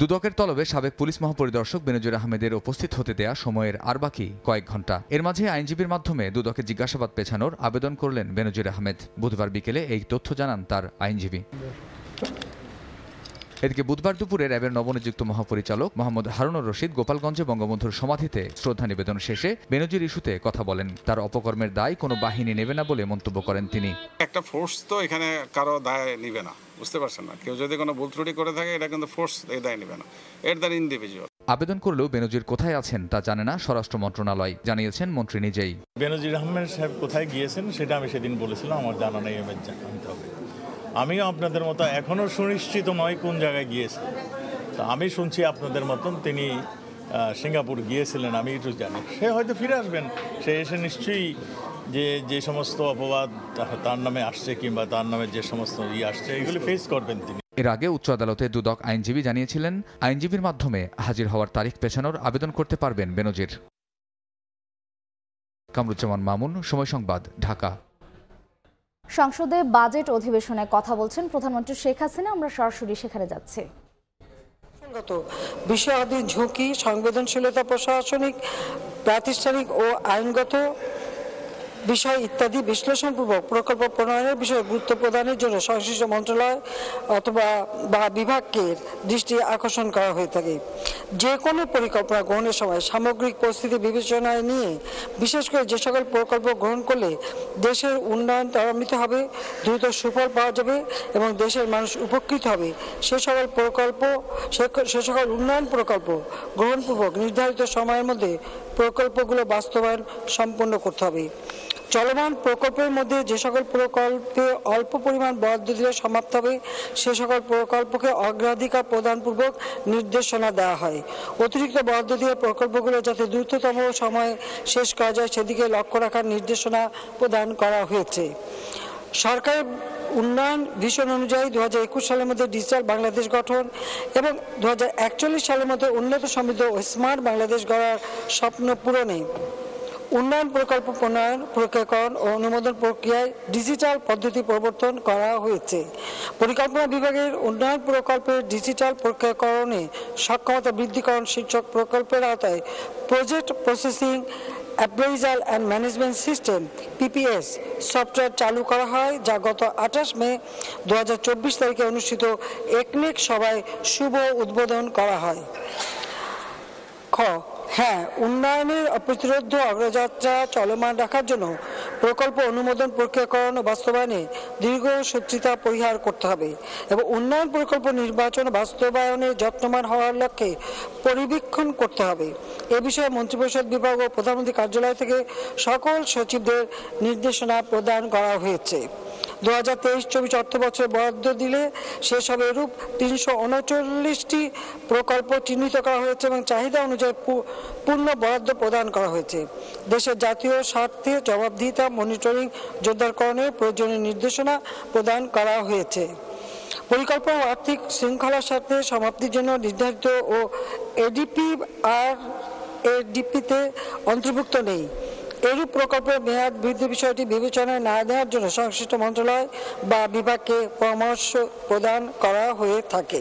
দুদকের তলবে সাবেক পুলিশ মহাপরিদর্শক বেনজুর আহমেদের উপস্থিত হতে দেয়া সময়ের আর বাকি কয়েক ঘন্টা এর মাঝে আইনজীবীর মাধ্যমে দুদকে জিজ্ঞাসাবাদ পেছানোর আবেদন করলেন বেনজুর আহমেদ বুধবার বিকেলে এই তথ্য জানান তার আইনজীবী এদিকে বুধবার দুপুরে র্যাবের নবনিযুক্ত মহাপরিচালক মোহাম্মদ হারুনুর রশিদ গোপালগঞ্জে বঙ্গবন্ধুর সমাধিতে শ্রদ্ধা নিবেদন শেষে বেনজির ইস্যুতে কথা বলেন তার অপকর্মের দায় কোনো বাহিনী নেবে না বলে মন্তব্য করেন তিনি একটা ফোর্স তো এখানে কারো দায় নিবে না বুঝতে পারছেন না কেউ যদি কোনো ভুল ত্রুটি করে থাকে এটা কিন্তু ফোর্স এই দায় নিবে না এর দ্বারা ইন্ডিভিজুয়াল আবেদন করলেও বেনজির কোথায় আছেন তা জানে না স্বরাষ্ট্র মন্ত্রণালয় জানিয়েছেন মন্ত্রী নিজেই বেনজির আহমেদ সাহেব কোথায় গিয়েছেন সেটা আমি সেদিন বলেছিলাম আমার জানা নেই জানতে হবে আমিও আপনাদের মতো এখনও সুনিশ্চিত নয় কোন জায়গায় গিয়েছি তা আমি শুনছি আপনাদের মতন তিনি সিঙ্গাপুর গিয়েছিলেন আমি একটু জানি সে হয়তো ফিরে আসবেন সে এসে নিশ্চয়ই যে যে সমস্ত অপবাদ তার নামে আসছে কিংবা তার নামে যে সমস্ত ইয়ে আসছে এগুলি ফেস করবেন তিনি এর আগে উচ্চ আদালতে দুদক আইনজীবী জানিয়েছিলেন আইনজীবীর মাধ্যমে হাজির হওয়ার তারিখ পেছানোর আবেদন করতে পারবেন বেনজির কামরুজ্জামান মামুন সময় সংবাদ ঢাকা সংসদে বাজেট অধিবেশনে কথা বলছেন প্রধানমন্ত্রী শেখ হাসিনা আমরা সরাসরি সেখানে যাচ্ছি বিষয়াদি ঝুঁকি সংবেদনশীলতা প্রশাসনিক প্রাতিষ্ঠানিক ও আইনগত বিষয় ইত্যাদি বিশ্লেষণপূর্বক প্রকল্প প্রণয়নের বিষয়ে গুরুত্ব প্রদানের জন্য সংশ্লিষ্ট মন্ত্রণালয় অথবা বা বিভাগকে দৃষ্টি আকর্ষণ করা হয়ে থাকে যে কোনো পরিকল্পনা গ্রহণের সময় সামগ্রিক পরিস্থিতি বিবেচনায় নিয়ে বিশেষ করে যে সকল প্রকল্প গ্রহণ করলে দেশের উন্নয়ন ত্বরান্বিত হবে দ্রুত সুফল পাওয়া যাবে এবং দেশের মানুষ উপকৃত হবে সে সকল প্রকল্প সে সকল উন্নয়ন প্রকল্প গ্রহণপূর্বক নির্ধারিত সময়ের মধ্যে প্রকল্পগুলো বাস্তবায়ন সম্পন্ন করতে হবে চলমান প্রকল্পের মধ্যে যে সকল প্রকল্পে অল্প পরিমাণ বরাদ্দ দিলে সমাপ্ত হবে সে সকল প্রকল্পকে অগ্রাধিকার প্রদানপূর্বক নির্দেশনা দেওয়া হয় অতিরিক্ত বরাদ্দ দিয়ে প্রকল্পগুলো যাতে দ্রুততম সময় শেষ করা যায় সেদিকে লক্ষ্য রাখার নির্দেশনা প্রদান করা হয়েছে সরকার উন্নয়ন ভিশন অনুযায়ী দু একুশ সালের মধ্যে ডিজিটাল বাংলাদেশ গঠন এবং দু সালের মধ্যে উন্নত সমৃদ্ধ ও স্মার্ট বাংলাদেশ গড়ার স্বপ্ন পূরণে উন্নয়ন প্রকল্প প্রণয়ন প্রক্রিয়াকরণ ও অনুমোদন প্রক্রিয়ায় ডিজিটাল পদ্ধতি প্রবর্তন করা হয়েছে পরিকল্পনা বিভাগের উন্নয়ন প্রকল্পের ডিজিটাল প্রক্রিয়াকরণে সক্ষমতা বৃদ্ধিকরণ শীর্ষক প্রকল্পের আওতায় project processing appraisal and management system PPS software চালু করা হয় যা গত আঠাশ মে দু তারিখে অনুষ্ঠিত একনেক সভায় শুভ উদ্বোধন করা হয় খ হ্যাঁ উন্নয়নের প্রতিরোধ অগ্রযাত্রা চলমান রাখার জন্য প্রকল্প অনুমোদন প্রক্রিয়াকরণ ও বাস্তবায়নে দীর্ঘ শত্রুতা পরিহার করতে হবে এবং উন্নয়ন প্রকল্প নির্বাচন বাস্তবায়নে যত্নমান হওয়ার লক্ষ্যে পরিবীক্ষণ করতে হবে এ বিষয়ে মন্ত্রিপরিষদ বিভাগ ও প্রধানমন্ত্রী কার্যালয় থেকে সকল সচিবদের নির্দেশনা প্রদান করা হয়েছে দু হাজার তেইশ চব্বিশ অর্থ বছরে বরাদ্দ দিলে শেষ হবে এরূপ তিনশো উনচল্লিশটি প্রকল্প চিহ্নিত করা হয়েছে এবং চাহিদা অনুযায়ী পূর্ণ বরাদ্দ প্রদান করা হয়েছে দেশের জাতীয় স্বার্থে জবাবদিহিতা মনিটরিং জোরদারকরণের প্রয়োজনীয় নির্দেশনা প্রদান করা হয়েছে পরিকল্পনা আর্থিক শৃঙ্খলার সাথে সমাপ্তির জন্য নির্ধারিত ও এডিপি আর এডিপিতে অন্তর্ভুক্ত নেই এরূপ প্রকল্পের মেয়াদ বৃদ্ধি বিষয়টি বিবেচনায় না দেওয়ার জন্য সংশ্লিষ্ট মন্ত্রণালয় বা বিভাগকে পরামর্শ প্রদান করা হয়ে থাকে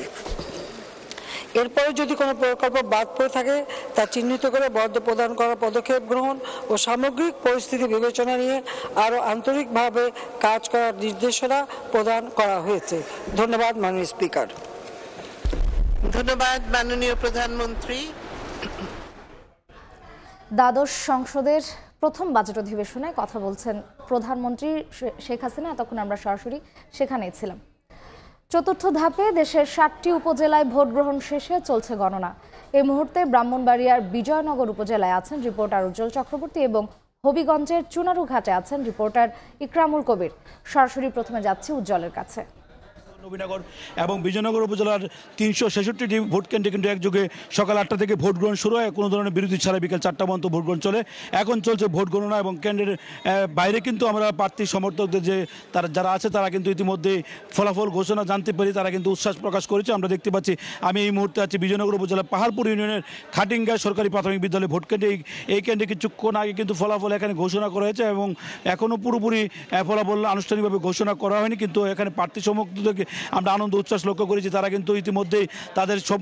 এরপরে যদি কোনো প্রকল্প বাদ পড়ে থাকে তা চিহ্নিত করে বরাদ্দ প্রদান করার পদক্ষেপ গ্রহণ ও সামগ্রিক পরিস্থিতি বিবেচনা নিয়ে আরও আন্তরিকভাবে কাজ করার নির্দেশনা প্রদান করা হয়েছে ধন্যবাদ মাননীয় স্পিকার ধন্যবাদ মাননীয় প্রধানমন্ত্রী দ্বাদশ সংসদের প্রথম বাজেট অধিবেশনে কথা বলছেন প্রধানমন্ত্রী শেখ হাসিনা তখন আমরা সরাসরি সেখানেই ছিলাম চতুর্থ ধাপে দেশের ষাটটি উপজেলায় ভোট গ্রহণ শেষে চলছে গণনা এই মুহূর্তে ব্রাহ্মণবাড়িয়ার বিজয়নগর উপজেলায় আছেন রিপোর্টার উজ্জ্বল চক্রবর্তী এবং হবিগঞ্জের চুনারুঘাটে আছেন রিপোর্টার ইকরামুল কবির সরাসরি প্রথমে যাচ্ছি উজ্জ্বলের কাছে নবীনগর এবং বিজয়নগর উপজেলার তিনশো ছেষট্টিটি ভোট কেন্দ্রে কিন্তু একযোগে সকাল আটটা থেকে ভোট গ্রহণ শুরু হয় কোনো ধরনের বিরোধী ছাড়া বিকেল চারটা পর্যন্ত ভোট গ্রহণ চলে এখন চলছে ভোট গণনা এবং কেন্দ্রের বাইরে কিন্তু আমরা প্রার্থী সমর্থকদের যে তারা যারা আছে তারা কিন্তু ইতিমধ্যে ফলাফল ঘোষণা জানতে পেরে তারা কিন্তু উচ্ছ্বাস প্রকাশ করেছে আমরা দেখতে পাচ্ছি আমি এই মুহূর্তে আছি বিজয়নগর উপজেলার পাহাড়পুর ইউনিয়নের খাটিঙ্গায় সরকারি প্রাথমিক বিদ্যালয়ে ভোট কেন্দ্রে এই কেন্দ্রে কিছুক্ষণ আগে কিন্তু ফলাফল এখানে ঘোষণা করা হয়েছে এবং এখনও পুরোপুরি ফলাফল আনুষ্ঠানিকভাবে ঘোষণা করা হয়নি কিন্তু এখানে প্রার্থী সমর্থকদেরকে আমরা আনন্দ উচ্ছ্বাস লক্ষ্য করেছি তারা কিন্তু ইতিমধ্যেই তাদের সব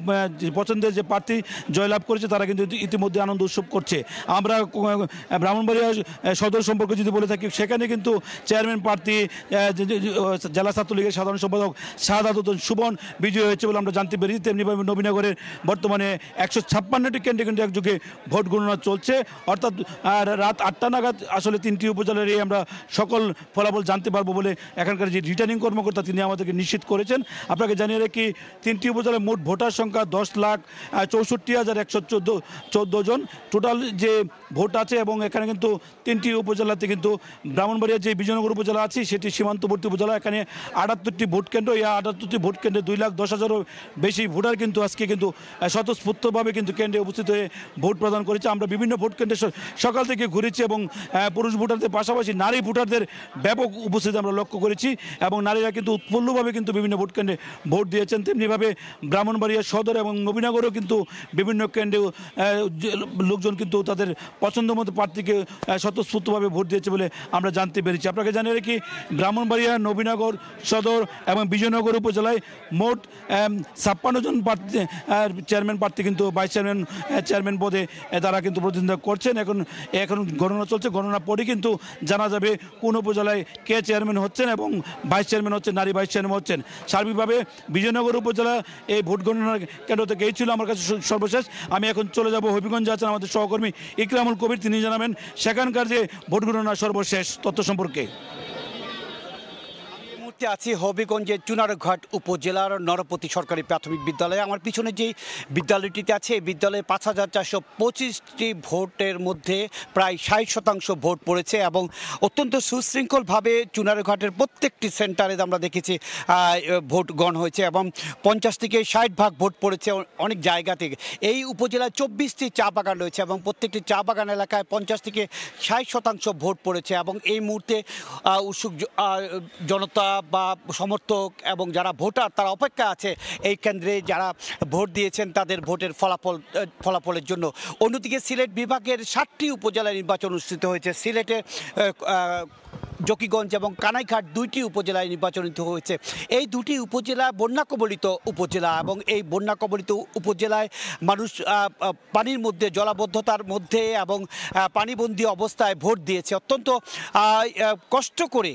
পছন্দের যে প্রার্থী জয়লাভ করেছে তারা কিন্তু ইতিমধ্যে আনন্দ উৎসব করছে আমরা ব্রাহ্মণবাড়িয়া সদর সম্পর্কে যদি বলে থাকি সেখানে কিন্তু চেয়ারম্যান প্রার্থী জেলা ছাত্রলীগের সাধারণ সম্পাদক সাহাদ সুবন বিজয়ী হয়েছে বলে আমরা জানতে পেরেছি তেমনিভাবে নবীনগরের বর্তমানে একশো ছাপ্পান্নটি কেন্দ্রে কিন্তু একযোগে ভোট গণনা চলছে অর্থাৎ রাত আটটা নাগাদ আসলে তিনটি উপজেলারই আমরা সকল ফলাফল জানতে পারবো বলে এখানকার যে রিটার্নিং কর্মকর্তা তিনি আমাদেরকে নিশ্চিত নিশ্চিত করেছেন আপনাকে জানিয়ে রাখি তিনটি উপজেলায় মোট ভোটার সংখ্যা দশ লাখ চৌষট্টি হাজার একশো চোদ্দো চোদ্দো জন টোটাল যে ভোট আছে এবং এখানে কিন্তু তিনটি উপজেলাতে কিন্তু ব্রাহ্মণবাড়িয়া যে বিজয়নগর উপজেলা আছে সেটি সীমান্তবর্তী উপজেলা এখানে আটাত্তরটি ভোট কেন্দ্র এই আটাত্তরটি ভোট কেন্দ্রে দুই লাখ দশ হাজারও বেশি ভোটার কিন্তু আজকে কিন্তু স্বতঃস্ফূর্তভাবে কিন্তু কেন্দ্রে উপস্থিত হয়ে ভোট প্রদান করেছে আমরা বিভিন্ন ভোট কেন্দ্রে সকাল থেকে ঘুরেছি এবং পুরুষ ভোটারদের পাশাপাশি নারী ভোটারদের ব্যাপক উপস্থিতি আমরা লক্ষ্য করেছি এবং নারীরা কিন্তু উৎফুল্লভাবে কিন্তু কিন্তু বিভিন্ন ভোট কেন্দ্রে ভোট দিয়েছেন তেমনিভাবে ব্রাহ্মণবাড়িয়া সদর এবং নবীনগরেও কিন্তু বিভিন্ন কেন্দ্রে লোকজন কিন্তু তাদের পছন্দ মতো প্রার্থীকে স্বতঃস্ফূর্তভাবে ভোট দিয়েছে বলে আমরা জানতে পেরেছি আপনাকে জানিয়ে রাখি ব্রাহ্মণবাড়িয়া নবীনগর সদর এবং বিজয়নগর উপজেলায় মোট ছাপ্পান্ন জন প্রার্থী চেয়ারম্যান প্রার্থী কিন্তু ভাইস চেয়ারম্যান চেয়ারম্যান পদে তারা কিন্তু প্রতিদ্বন্দ্বিতা করছেন এখন এখন গণনা চলছে গণনা পরে কিন্তু জানা যাবে কোন উপজেলায় কে চেয়ারম্যান হচ্ছেন এবং ভাইস চেয়ারম্যান হচ্ছেন নারী ভাইস চেয়ারম্যান হচ্ছেন করেছেন সার্বিকভাবে বিজয়নগর উপজেলা এই ভোট গণনা কেন্দ্র থেকে এই ছিল আমার কাছে সর্বশেষ আমি এখন চলে যাব হবিগঞ্জ আছেন আমাদের সহকর্মী ইকরামুল কবির তিনি জানাবেন সেখানকার যে ভোট গণনা সর্বশেষ তথ্য সম্পর্কে মুহূর্তে আছি হবিগঞ্জের চুনারঘাট উপজেলার নরপতি সরকারি প্রাথমিক বিদ্যালয়ে আমার পিছনে যে বিদ্যালয়টিতে আছে এই বিদ্যালয়ে পাঁচ হাজার চারশো পঁচিশটি ভোটের মধ্যে প্রায় ষাট শতাংশ ভোট পড়েছে এবং অত্যন্ত সুশৃঙ্খলভাবে চুনারঘাটের প্রত্যেকটি সেন্টারে আমরা দেখেছি ভোট গণ হয়েছে এবং পঞ্চাশ থেকে ষাট ভাগ ভোট পড়েছে অনেক জায়গা থেকে এই উপজেলায় চব্বিশটি চা বাগান রয়েছে এবং প্রত্যেকটি চা বাগান এলাকায় পঞ্চাশ থেকে ষাট শতাংশ ভোট পড়েছে এবং এই মুহূর্তে উৎসুক জনতা বা সমর্থক এবং যারা ভোটার তারা অপেক্ষা আছে এই কেন্দ্রে যারা ভোট দিয়েছেন তাদের ভোটের ফলাফল ফলাফলের জন্য অন্যদিকে সিলেট বিভাগের ষাটটি উপজেলা নির্বাচন অনুষ্ঠিত হয়েছে সিলেটে জকিগঞ্জ এবং কানাইঘাট দুইটি উপজেলায় নির্বাচনিত হয়েছে এই দুটি উপজেলা বন্যাকবলিত উপজেলা এবং এই বন্যাকবলিত উপজেলায় মানুষ পানির মধ্যে জলাবদ্ধতার মধ্যে এবং পানিবন্দী অবস্থায় ভোট দিয়েছে অত্যন্ত কষ্ট করে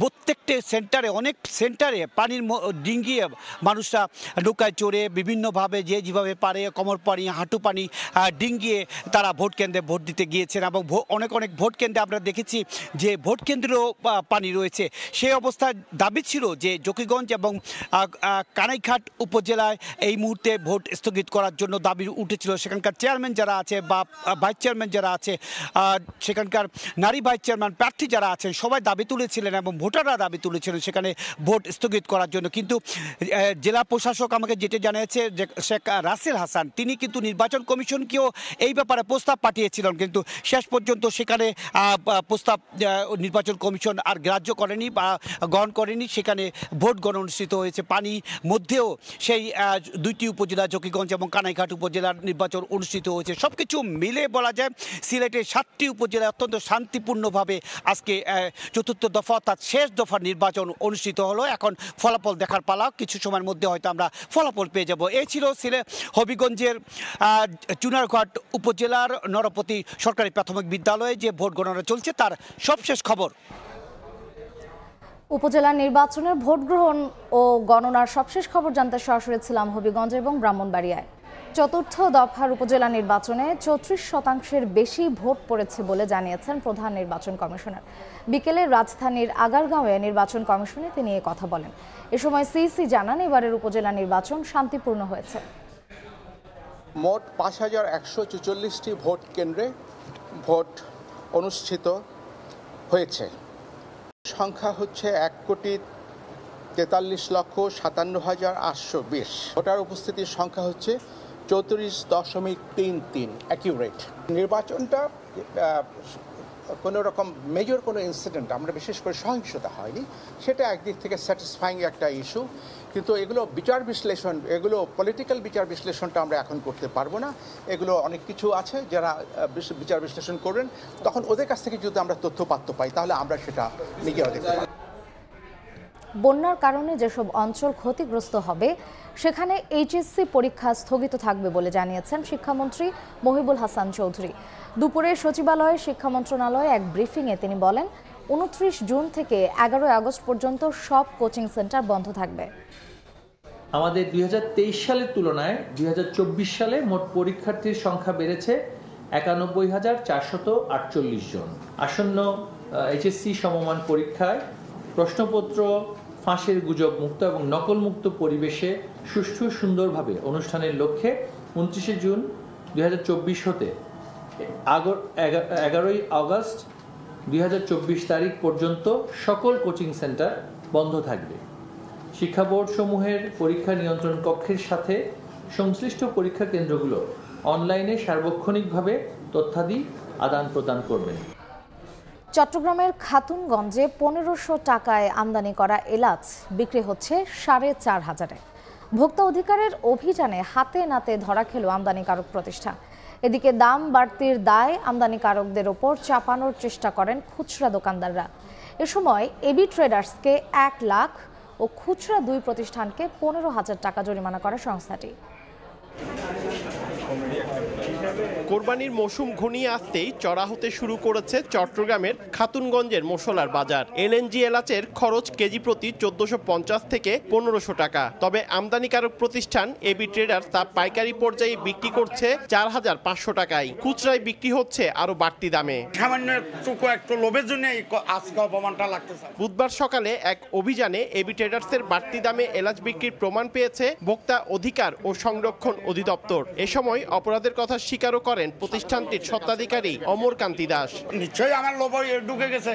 প্রত্যেকটি সেন্টারে অনেক সেন্টারে পানির ডিঙ্গিয়ে মানুষরা নৌকায় চড়ে বিভিন্নভাবে যে যেভাবে পারে কমর পানি হাঁটু পানি ডিঙ্গিয়ে তারা ভোট কেন্দ্রে ভোট দিতে গিয়েছেন এবং অনেক অনেক ভোট কেন্দ্রে আমরা দেখেছি যে ভোট কেন্দ্রেও পানি রয়েছে সেই অবস্থার দাবি ছিল যে জকিগঞ্জ এবং কানাইঘাট উপজেলায় এই মুহূর্তে ভোট স্থগিত করার জন্য দাবি উঠেছিল সেখানকার চেয়ারম্যান যারা আছে বা ভাইস চেয়ারম্যান যারা আছে সেখানকার নারী ভাইস চেয়ারম্যান প্রার্থী যারা আছেন সবাই দাবি তুলেছিলেন এবং ভোটাররা দাবি তুলেছিলেন সেখানে ভোট স্থগিত করার জন্য কিন্তু জেলা প্রশাসক আমাকে যেটা জানিয়েছে যে শেখ রাসেল হাসান তিনি কিন্তু নির্বাচন কমিশনকেও এই ব্যাপারে প্রস্তাব পাঠিয়েছিলেন কিন্তু শেষ পর্যন্ত সেখানে প্রস্তাব নির্বাচন কমিশন কমিশন আর গ্রাহ্য করেনি বা গ্রহণ করেনি সেখানে ভোট গণ অনুষ্ঠিত হয়েছে পানি মধ্যেও সেই দুইটি উপজেলা জকিগঞ্জ এবং কানাইঘাট উপজেলার নির্বাচন অনুষ্ঠিত হয়েছে সব কিছু মিলে বলা যায় সিলেটের সাতটি উপজেলায় অত্যন্ত শান্তিপূর্ণভাবে আজকে চতুর্থ দফা অর্থাৎ শেষ দফার নির্বাচন অনুষ্ঠিত হলো এখন ফলাফল দেখার পালা কিছু সময়ের মধ্যে হয়তো আমরা ফলাফল পেয়ে যাব এই ছিল সিলে হবিগঞ্জের চুনারঘাট উপজেলার নরপতি সরকারি প্রাথমিক বিদ্যালয়ে যে ভোট গণনা চলছে তার সবশেষ খবর উপজেলা নির্বাচনের ভোট গ্রহণ ও গণনার সবশেষ খবর জানতে সরাসরি ছিলাম হবিগঞ্জ এবং ব্রাহ্মণবাড়িয়ায় চতুর্থ দফার উপজেলা নির্বাচনে চৌত্রিশ শতাংশের বেশি ভোট পড়েছে বলে জানিয়েছেন প্রধান নির্বাচন কমিশনার বিকেলে রাজধানীর আগারগাঁওয়ে নির্বাচন কমিশনে তিনি এ কথা বলেন এ সময় সিইসি জানান এবারের উপজেলা নির্বাচন শান্তিপূর্ণ হয়েছে মোট পাঁচ হাজার একশো চুচল্লিশটি ভোট কেন্দ্রে ভোট অনুষ্ঠিত হয়েছে সংখ্যা হচ্ছে এক কোটি তেতাল্লিশ লক্ষ সাতান্ন হাজার আটশো বিশ ভোটার উপস্থিতির সংখ্যা হচ্ছে চৌত্রিশ দশমিক তিন তিন অ্যাকিউরেট নির্বাচনটা কোনো রকম মেজর কোনো ইনসিডেন্ট আমরা বিশেষ করে সহিংসতা হয়নি সেটা একদিক থেকে স্যাটিসফাইং একটা ইস্যু কিন্তু এগুলো বিচার বিশ্লেষণ এগুলো পলিটিক্যাল বিচার বিশ্লেষণটা আমরা এখন করতে পারবো না এগুলো অনেক কিছু আছে যারা বিচার বিশ্লেষণ করবেন তখন ওদের কাছ থেকে যদি আমরা তথ্য পাত্র পাই তাহলে আমরা সেটা নিজেরা দেখতে পাই বন্যার কারণে যেসব অঞ্চল ক্ষতিগ্রস্ত হবে সেখানে এইচএসসি পরীক্ষা স্থগিত থাকবে বলে জানিয়েছেন শিক্ষামন্ত্রী মহিবুল হাসান চৌধুরী দুপুরে সচিবালয়ে শিক্ষা মন্ত্রণালয়ে এক ব্রিফিংয়ে তিনি বলেন উনত্রিশ জুন থেকে এগারোই আগস্ট পর্যন্ত সব কোচিং সেন্টার বন্ধ থাকবে আমাদের দুই সালের তুলনায় দুই সালে মোট পরীক্ষার্থীর সংখ্যা বেড়েছে একানব্বই হাজার চারশত আটচল্লিশ জন আসন্ন এইচএসসি সমমান পরীক্ষায় প্রশ্নপত্র ফাঁসের গুজব মুক্ত এবং নকলমুক্ত পরিবেশে সুষ্ঠু সুন্দরভাবে অনুষ্ঠানের লক্ষ্যে উনত্রিশে জুন দুই হতে এগারোই আগস্ট দুই তারিখ পর্যন্ত সকল কোচিং সেন্টার বন্ধ থাকবে শিক্ষা বোর্ড সমূহের পরীক্ষা নিয়ন্ত্রণ কক্ষের সাথে সংশ্লিষ্ট পরীক্ষা কেন্দ্রগুলো অনলাইনে সার্বক্ষণিকভাবে তথ্যাদি আদান প্রদান করবে চট্টগ্রামের খাতুনগঞ্জে পনেরোশো টাকায় আমদানি করা এলাচ বিক্রি হচ্ছে সাড়ে চার হাজারে ভোক্তা অধিকারের অভিযানে হাতে নাতে ধরা খেল আমদানিকারক প্রতিষ্ঠান এদিকে দাম বাড়তির দায় আমদানিকারকদের ওপর চাপানোর চেষ্টা করেন খুচরা দোকানদাররা এ সময় এবি ট্রেডার্সকে এক লাখ ও খুচরা দুই প্রতিষ্ঠানকে পনেরো হাজার টাকা জরিমানা করে সংস্থাটি কোরবানির মৌসুম ঘনিয়ে আসতেই চড়া হতে শুরু করেছে চট্টগ্রামের খাতুনগঞ্জের মশলার বাজার এলএনজি এলাচের খরচ কেজি প্রতি চোদ্দশো থেকে পনেরোশো টাকা তবে আমদানিকারক প্রতিষ্ঠান এবি ট্রেডার তা পাইকারি পর্যায়ে বিক্রি করছে চার হাজার পাঁচশো টাকায় খুচরায় বিক্রি হচ্ছে আরও বাড়তি দামে সামান্য একটু লোভের জন্য অপমানটা লাগতেছে বুধবার সকালে এক অভিযানে এবি ট্রেডার্সের বাড়তি দামে এলাচ বিক্রির প্রমাণ পেয়েছে ভোক্তা অধিকার ও সংরক্ষণ অধিদপ্তর এ সময় অপরাধের কথা স্বীকারও করে করেন প্রতিষ্ঠানটির স্বত্বাধিকারী অমর কান্তি দাস নিশ্চয়ই আমার লোভ ঢুকে গেছে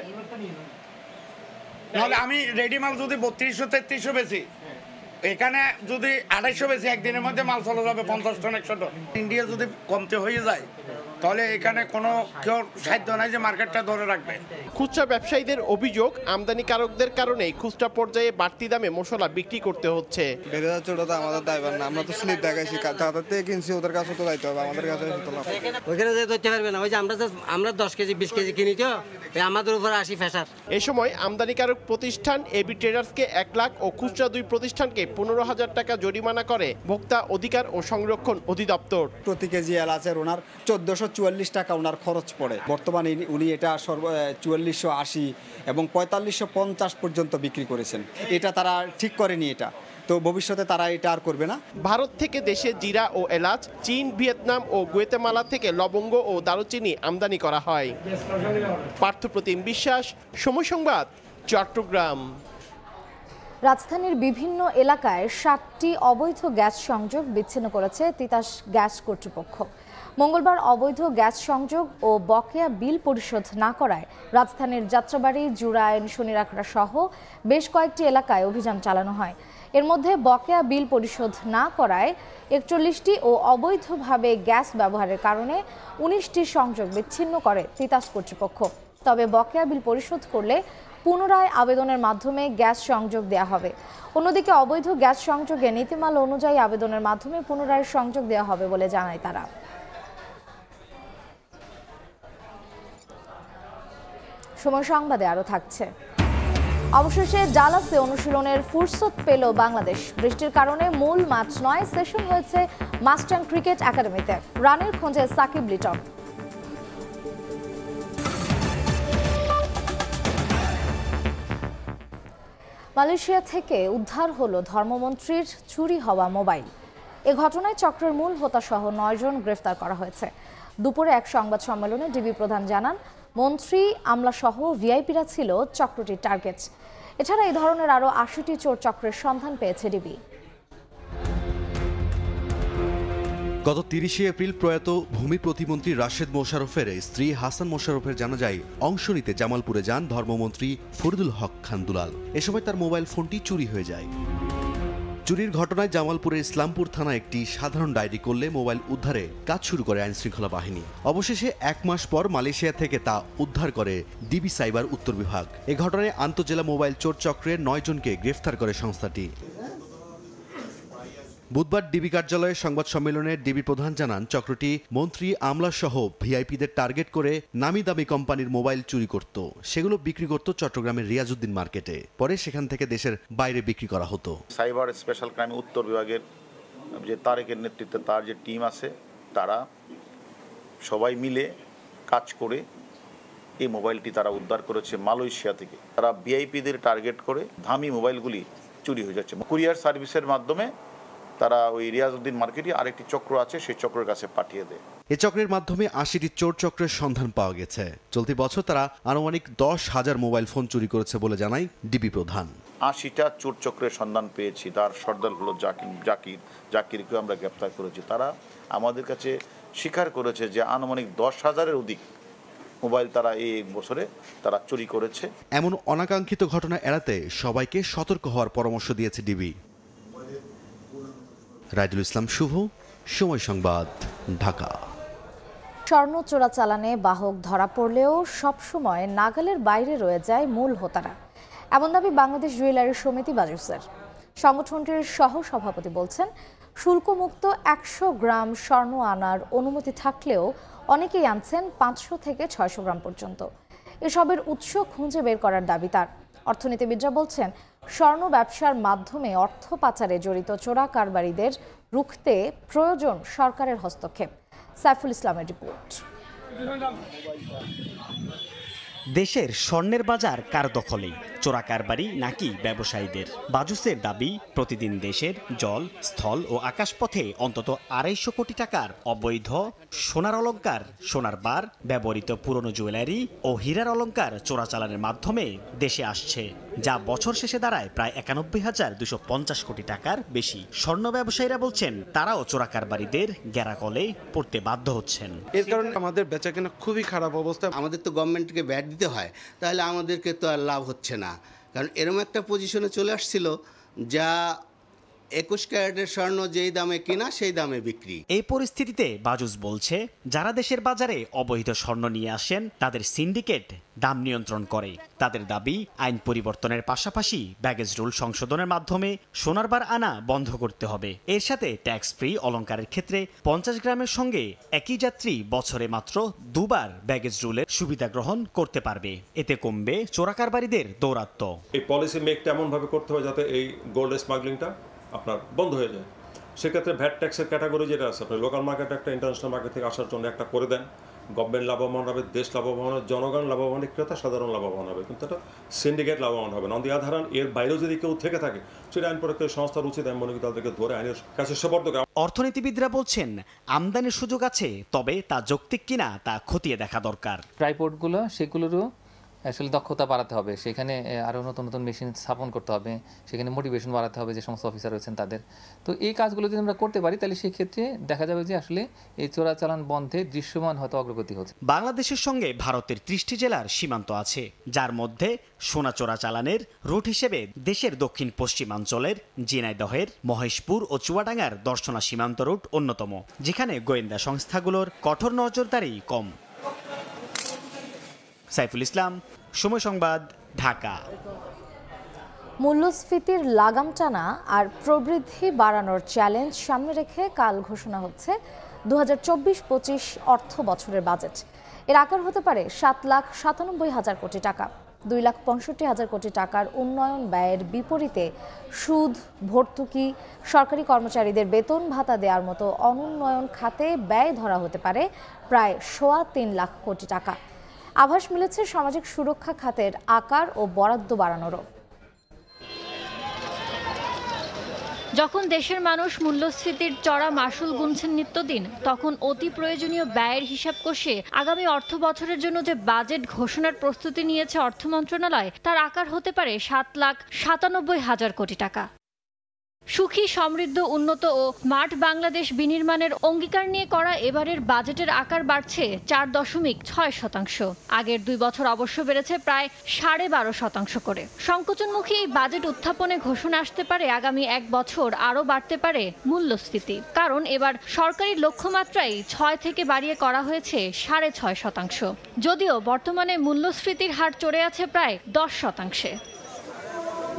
নাহলে আমি রেডিমাল যদি বত্রিশশো তেত্রিশশো বেশি এখানে যদি আড়াইশো বেশি একদিনের মধ্যে মাল চলে যাবে পঞ্চাশ টন একশো টন ইন্ডিয়া যদি কমতে হয়ে যায় তাহলে এখানে কোনো কেউ সাধ্য নাই যে মার্কেটটা ধরে রাখবে খুচরা ব্যবসায়ীদের অভিযোগ আমদানিকারকদের কারণে খুচরা পর্যায়ে বাড়তি দামে মশলা বিক্রি করতে হচ্ছে বেড়ে যাচ্ছে ওটা তো আমাদের দায় না আমরা তো স্লিপ দেখাইছি তাদের থেকে কিনছি ওদের কাছে তো যাইতে হবে আমাদের কাছে তো লাভ ওইখানে যেতে হতে পারবে না ওই যে আমরা আমরা দশ কেজি বিশ কেজি কিনি তো আমাদের উপর আসি ফেসার এ সময় আমদানিকারক প্রতিষ্ঠান এবি ট্রেডার্সকে এক লাখ ও খুচরা দুই প্রতিষ্ঠানকে পনেরো হাজার টাকা জরিমানা করে ভোক্তা অধিকার ও সংরক্ষণ অধিদপ্তর প্রতি কেজি এলাচের ওনার চোদ্দশো চুয়াল্লিশ টাকা ওনার খরচ পড়ে বর্তমানে উনি এটা সর্ব চুয়াল্লিশশো আশি এবং পঁয়তাল্লিশশো পঞ্চাশ পর্যন্ত বিক্রি করেছেন এটা তারা ঠিক করেনি এটা তো ভবিষ্যতে তারা এটা আর করবে না ভারত থেকে দেশে জিরা ও এলাচ চীন ভিয়েতনাম ও গুয়েতেমালা থেকে লবঙ্গ ও দারুচিনি আমদানি করা হয় পার্থপ্রতিম বিশ্বাস সময় সংবাদ চট্টগ্রাম রাজধানীর বিভিন্ন এলাকায় সাতটি অবৈধ গ্যাস সংযোগ বিচ্ছিন্ন করেছে তিতাস গ্যাস কর্তৃপক্ষ মঙ্গলবার অবৈধ গ্যাস সংযোগ ও বকেয়া বিল পরিশোধ না করায় রাজধানীর যাত্রাবাড়ি জুরাইন শনিরাখড়া সহ বেশ কয়েকটি এলাকায় অভিযান চালানো হয় এর মধ্যে বকেয়া বিল পরিশোধ না করায় একচল্লিশটি ও অবৈধভাবে গ্যাস ব্যবহারের কারণে উনিশটি সংযোগ বিচ্ছিন্ন করে তিতাস কর্তৃপক্ষ তবে বকেয়া বিল পরিশোধ করলে পুনরায় আবেদনের মাধ্যমে গ্যাস সংযোগ দেয়া হবে অন্যদিকে অবৈধ গ্যাস সংযোগে নীতিমালা অনুযায়ী আবেদনের মাধ্যমে পুনরায় সংযোগ দেওয়া হবে বলে জানায় তারা সময় সংবাদে আরও থাকছে অবশেষে ডালাসে অনুশীলনের ফুরসত পেল বাংলাদেশ বৃষ্টির কারণে মূল মাছ নয় সেশন হয়েছে মাস্টার ক্রিকেট একাডেমিতে রানের খোঁজে সাকিব লিটন মালয়েশিয়া থেকে উদ্ধার হলো ধর্মমন্ত্রীর চুরি হওয়া মোবাইল এ ঘটনায় চক্রের মূল হোতাসহ নয়জন গ্রেফতার করা হয়েছে দুপুরে এক সংবাদ সম্মেলনে ডিবি প্রধান জানান মন্ত্রী আমলাসহ ভিআইপিরা ছিল চক্রটির টার্গেট এছাড়া এই ধরনের আরও আশিটি চোর চক্রের সন্ধান পেয়েছে ডিবি গত তিরিশে এপ্রিল প্রয়াত ভূমি প্রতিমন্ত্রী রাশেদ মোশারফের স্ত্রী হাসান মোশারফের জানাজায় অংশ নিতে জামালপুরে যান ধর্মমন্ত্রী ফরিদুল হক খান দুলাল এ সময় তার মোবাইল ফোনটি চুরি হয়ে যায় চুরির ঘটনায় জামালপুরের ইসলামপুর থানা একটি সাধারণ ডায়েরি করলে মোবাইল উদ্ধারে কাজ শুরু করে আইনশৃঙ্খলা বাহিনী অবশেষে এক মাস পর মালয়েশিয়া থেকে তা উদ্ধার করে ডিবি সাইবার উত্তর বিভাগ এ ঘটনায় আন্তজেলা মোবাইল চোর চক্রের নয় জনকে গ্রেফতার করে সংস্থাটি বুধবার ডিবি কার্যালয়ে সংবাদ সম্মেলনে ডিবি প্রধান জানান চক্রটি মন্ত্রী আমলাসহ ভিআইপিদের টার্গেট করে নামি দামি কোম্পানির মোবাইল চুরি করত সেগুলো বিক্রি করত চট্টগ্রামের রিয়াজউদ্দিন মার্কেটে পরে সেখান থেকে দেশের বাইরে বিক্রি করা হতো সাইবার স্পেশাল ক্রাইম উত্তর বিভাগের যে তারেকের নেতৃত্বে তার যে টিম আছে তারা সবাই মিলে কাজ করে এই মোবাইলটি তারা উদ্ধার করেছে মালয়েশিয়া থেকে তারা ভিআইপিদের টার্গেট করে দামি মোবাইলগুলি চুরি হয়ে যাচ্ছে কুরিয়ার সার্ভিসের মাধ্যমে তারা ওই রিয়াজউদ্দিন মার্কেটে আরেকটি চক্র আছে সেই চক্রের কাছে পাঠিয়ে দেয় এ চক্রের মাধ্যমে আশিটি চোর চক্রের সন্ধান পাওয়া গেছে চলতি বছর তারা আনুমানিক দশ হাজার মোবাইল ফোন চুরি করেছে বলে জানায় ডিবি প্রধান আশিটা চোর চক্রের সন্ধান পেয়েছি তার সর্দার হলো জাকির জাকির জাকিরকেও আমরা গ্রেপ্তার করেছি তারা আমাদের কাছে স্বীকার করেছে যে আনুমানিক দশ হাজারের অধিক মোবাইল তারা এই এক বছরে তারা চুরি করেছে এমন অনাকাঙ্ক্ষিত ঘটনা এড়াতে সবাইকে সতর্ক হওয়ার পরামর্শ দিয়েছে ডিবি রাইদুল ইসলাম শুভ সময় সংবাদ ঢাকা স্বর্ণ চোরাচালানে বাহক ধরা পড়লেও সবসময় নাগালের বাইরে রয়ে যায় মূল হোতারা এমন দাবি বাংলাদেশ জুয়েলারি সমিতি বাজুসের সংগঠনটির সহ সভাপতি বলছেন শুল্কমুক্ত একশো গ্রাম স্বর্ণ আনার অনুমতি থাকলেও অনেকেই আনছেন পাঁচশো থেকে ছয়শো গ্রাম পর্যন্ত এসবের উৎস খুঁজে বের করার দাবি তার অর্থনীতিবিদরা বলছেন স্বর্ণ ব্যবসার মাধ্যমে অর্থ পাচারে জড়িত চোরা কারবারিদের রুখতে প্রয়োজন সরকারের হস্তক্ষেপ সাইফুল ইসলামের রিপোর্ট দেশের স্বর্ণের বাজার কার দখলে চোরা কারবারি নাকি ব্যবসায়ীদের বাজুসের দাবি প্রতিদিন দেশের জল স্থল ও আকাশপথে অন্তত আড়াইশো কোটি টাকার অবৈধ সোনার অলঙ্কার সোনার বার ব্যবহৃত পুরনো জুয়েলারি ও হীরার অলঙ্কার চোরাচালানের মাধ্যমে দেশে আসছে যা বছর শেষে দাঁড়ায় প্রায় একানব্বই হাজার দুশো পঞ্চাশ কোটি টাকার বেশি স্বর্ণ ব্যবসায়ীরা বলছেন তারাও চোরা কারবারিদের গ্যারাকলে পড়তে বাধ্য হচ্ছেন এর কারণে আমাদের বেচাকেনা খুবই খারাপ অবস্থা আমাদের তো গভর্নমেন্টকে ব্যাট দিতে হয় তাহলে আমাদেরকে তো আর লাভ হচ্ছে না কারণ এরম একটা পজিশনে চলে আসছিল যা একুশ ক্যারেটের স্বর্ণ যেই দামে কিনা সেই দামে বিক্রি এই পরিস্থিতিতে বাজুস বলছে যারা দেশের বাজারে অবৈধ স্বর্ণ নিয়ে আসেন তাদের সিন্ডিকেট দাম নিয়ন্ত্রণ করে তাদের দাবি আইন পরিবর্তনের পাশাপাশি ব্যাগেজ রুল সংশোধনের মাধ্যমে সোনার বার আনা বন্ধ করতে হবে এর সাথে ট্যাক্স ফ্রি অলঙ্কারের ক্ষেত্রে পঞ্চাশ গ্রামের সঙ্গে একই যাত্রী বছরে মাত্র দুবার ব্যাগেজ রুলের সুবিধা গ্রহণ করতে পারবে এতে কমবে চোরাকারবারীদের দৌরাত্ম্য এই পলিসি তেমন ভাবে করতে হবে যাতে এই গোল্ড স্মাগলিংটা আপনার বন্ধ হয়ে যায় সেক্ষেত্রে ভ্যাট ট্যাক্সের ক্যাটাগরি যেটা আছে আপনি লোকাল মার্কেট একটা ইন্টারন্যাশনাল মার্কেট থেকে আসার জন্য একটা করে দেন গভর্নমেন্ট লাভবান হবে দেশ লাভবান হবে জনগণ লাভবান ক্রেতা সাধারণ লাভবান হবে কিন্তু এটা সিন্ডিকেট লাভবান হবে না অন দি আধারণ এর বাইরেও যদি কেউ থেকে থাকে সেটা আইন প্রত্যেক সংস্থার উচিত আমি মনে করি তাদেরকে ধরে আইনের কাছে সবর্দ অর্থনীতিবিদরা বলছেন আমদানির সুযোগ আছে তবে তা যৌক্তিক কিনা তা খতিয়ে দেখা দরকার ট্রাইপোর্টগুলো সেগুলোরও আসলে দক্ষতা বাড়াতে হবে সেখানে আরও নতুন নতুন মেশিন স্থাপন করতে হবে সেখানে মোটিভেশন বাড়াতে হবে যে সমস্ত অফিসার রয়েছেন তাদের তো এই কাজগুলো যদি আমরা করতে পারি তাহলে সেক্ষেত্রে দেখা যাবে যে আসলে এই চোরাচালান বন্ধে দৃশ্যমান হয়তো অগ্রগতি হচ্ছে বাংলাদেশের সঙ্গে ভারতের ত্রিশটি জেলার সীমান্ত আছে যার মধ্যে সোনা চোরাচালানের রুট হিসেবে দেশের দক্ষিণ পশ্চিমাঞ্চলের জিনাইদহের মহেশপুর ও চুয়াডাঙ্গার দর্শনা সীমান্ত রুট অন্যতম যেখানে গোয়েন্দা সংস্থাগুলোর কঠোর নজরদারি কম সাইফুল ইসলাম সময় সংবাদ ঢাকা মূল্যস্ফীতির লাগাম টানা আর প্রবৃদ্ধি বাড়ানোর চ্যালেঞ্জ সামনে রেখে কাল ঘোষণা হচ্ছে দু হাজার অর্থ বছরের বাজেট এর আকার হতে পারে সাত লাখ সাতানব্বই হাজার কোটি টাকা দুই লাখ পঁয়ষট্টি হাজার কোটি টাকার উন্নয়ন ব্যয়ের বিপরীতে সুদ ভর্তুকি সরকারি কর্মচারীদের বেতন ভাতা দেওয়ার মতো অনুন্নয়ন খাতে ব্যয় ধরা হতে পারে প্রায় সোয়া তিন লাখ কোটি টাকা আভাস মিলেছে সামাজিক সুরক্ষা খাতের আকার ও বরাদ্দ বাড়ানোরও যখন দেশের মানুষ মূল্যস্ফীতির চড়া মাসুল গুনছেন নিত্যদিন তখন অতি প্রয়োজনীয় ব্যয়ের হিসাব কষে আগামী অর্থ বছরের জন্য যে বাজেট ঘোষণার প্রস্তুতি নিয়েছে অর্থ মন্ত্রণালয় তার আকার হতে পারে সাত লাখ সাতানব্বই হাজার কোটি টাকা সুখী সমৃদ্ধ উন্নত ও স্মার্ট বাংলাদেশ বিনির্মাণের অঙ্গীকার নিয়ে করা এবারের বাজেটের আকার বাড়ছে চার দশমিক ছয় শতাংশ আগের দুই বছর অবশ্য বেড়েছে প্রায় সাড়ে বারো শতাংশ করে সংকোচনমুখী এই বাজেট উত্থাপনে ঘোষণা আসতে পারে আগামী এক বছর আরও বাড়তে পারে মূল্যস্ফীতি কারণ এবার সরকারি লক্ষ্যমাত্রাই ছয় থেকে বাড়িয়ে করা হয়েছে সাড়ে ছয় শতাংশ যদিও বর্তমানে মূল্যস্ফীতির হার চড়ে আছে প্রায় দশ শতাংশে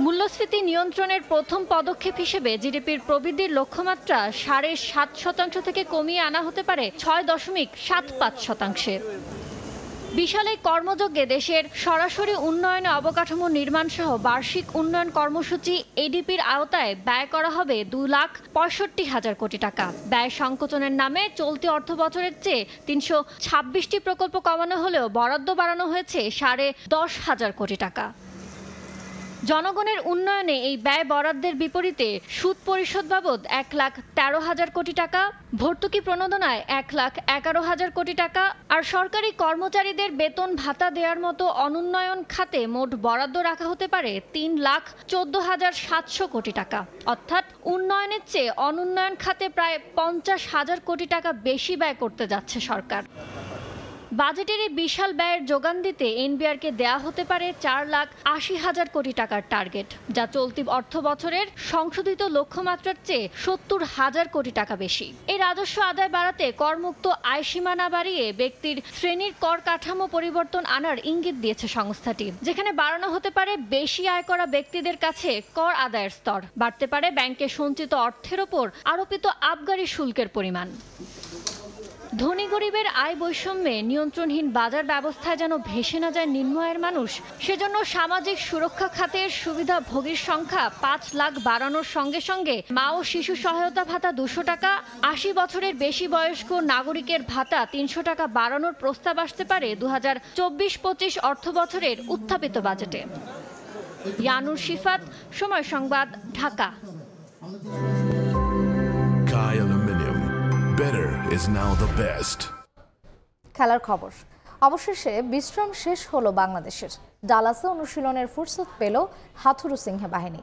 মূল্যস্ফীতি নিয়ন্ত্রণের প্রথম পদক্ষেপ হিসেবে জিডিপির প্রবৃদ্ধির লক্ষ্যমাত্রা সাড়ে সাত শতাংশ থেকে কমিয়ে আনা হতে পারে ছয় দশমিক সাত পাঁচ শতাংশে বিশাল এই কর্মযজ্ঞে দেশের সরাসরি উন্নয়নে অবকাঠামো নির্মাণ সহ বার্ষিক উন্নয়ন কর্মসূচি এডিপির আওতায় ব্যয় করা হবে দু লাখ পঁয়ষট্টি হাজার কোটি টাকা ব্যয় সংকোচনের নামে চলতি অর্থ বছরের চেয়ে তিনশো ছাব্বিশটি প্রকল্প কমানো হলেও বরাদ্দ বাড়ানো হয়েছে সাড়ে দশ হাজার কোটি টাকা জনগণের উন্নয়নে এই ব্যয় বরাদ্দের বিপরীতে সুদ পরিশোধ বাবদ এক লাখ তেরো হাজার কোটি টাকা ভর্তুকি প্রণোদনায় এক লাখ এগারো হাজার কোটি টাকা আর সরকারি কর্মচারীদের বেতন ভাতা দেওয়ার মতো অনুন্নয়ন খাতে মোট বরাদ্দ রাখা হতে পারে তিন লাখ চোদ্দ হাজার সাতশো কোটি টাকা অর্থাৎ উন্নয়নের চেয়ে অনুন্নয়ন খাতে প্রায় পঞ্চাশ হাজার কোটি টাকা বেশি ব্যয় করতে যাচ্ছে সরকার বাজেটের এই বিশাল ব্যয়ের যোগান দিতে এনবিআরকে দেয়া হতে পারে চার লাখ আশি হাজার কোটি টাকার টার্গেট যা চলতি অর্থ বছরের সংশোধিত লক্ষ্যমাত্রার চেয়ে সত্তর হাজার কোটি টাকা বেশি এই রাজস্ব আদায় বাড়াতে করমুক্ত আয় সীমানা বাড়িয়ে ব্যক্তির শ্রেণীর কর কাঠামো পরিবর্তন আনার ইঙ্গিত দিয়েছে সংস্থাটি যেখানে বাড়ানো হতে পারে বেশি আয় করা ব্যক্তিদের কাছে কর আদায়ের স্তর বাড়তে পারে ব্যাংকে সঞ্চিত অর্থের ওপর আরোপিত আবগারি শুল্কের পরিমাণ ধনী গরিবের আয় বৈষম্যে নিয়ন্ত্রণহীন বাজার ব্যবস্থায় যেন ভেসে না যায় নিম্ন আয়ের মানুষ সেজন্য সামাজিক সুরক্ষা খাতের সুবিধা ভোগীর সংখ্যা পাঁচ লাখ বাড়ানোর সঙ্গে সঙ্গে মা ও শিশু সহায়তা ভাতা দুশো টাকা আশি বছরের বেশি বয়স্ক নাগরিকের ভাতা তিনশো টাকা বাড়ানোর প্রস্তাব আসতে পারে দু হাজার চব্বিশ পঁচিশ অর্থ বছরের উত্থাপিত বাজেটে ইয়ানুর শিফাত সময় সংবাদ Dhaka better is now the best খেলার খবর অবশেষে বিশ্রাম শেষ হলো বাংলাদেশের ডালাসে অনুশীলনের ফুরসত পেল হাথুরু সিংহে বাহিনী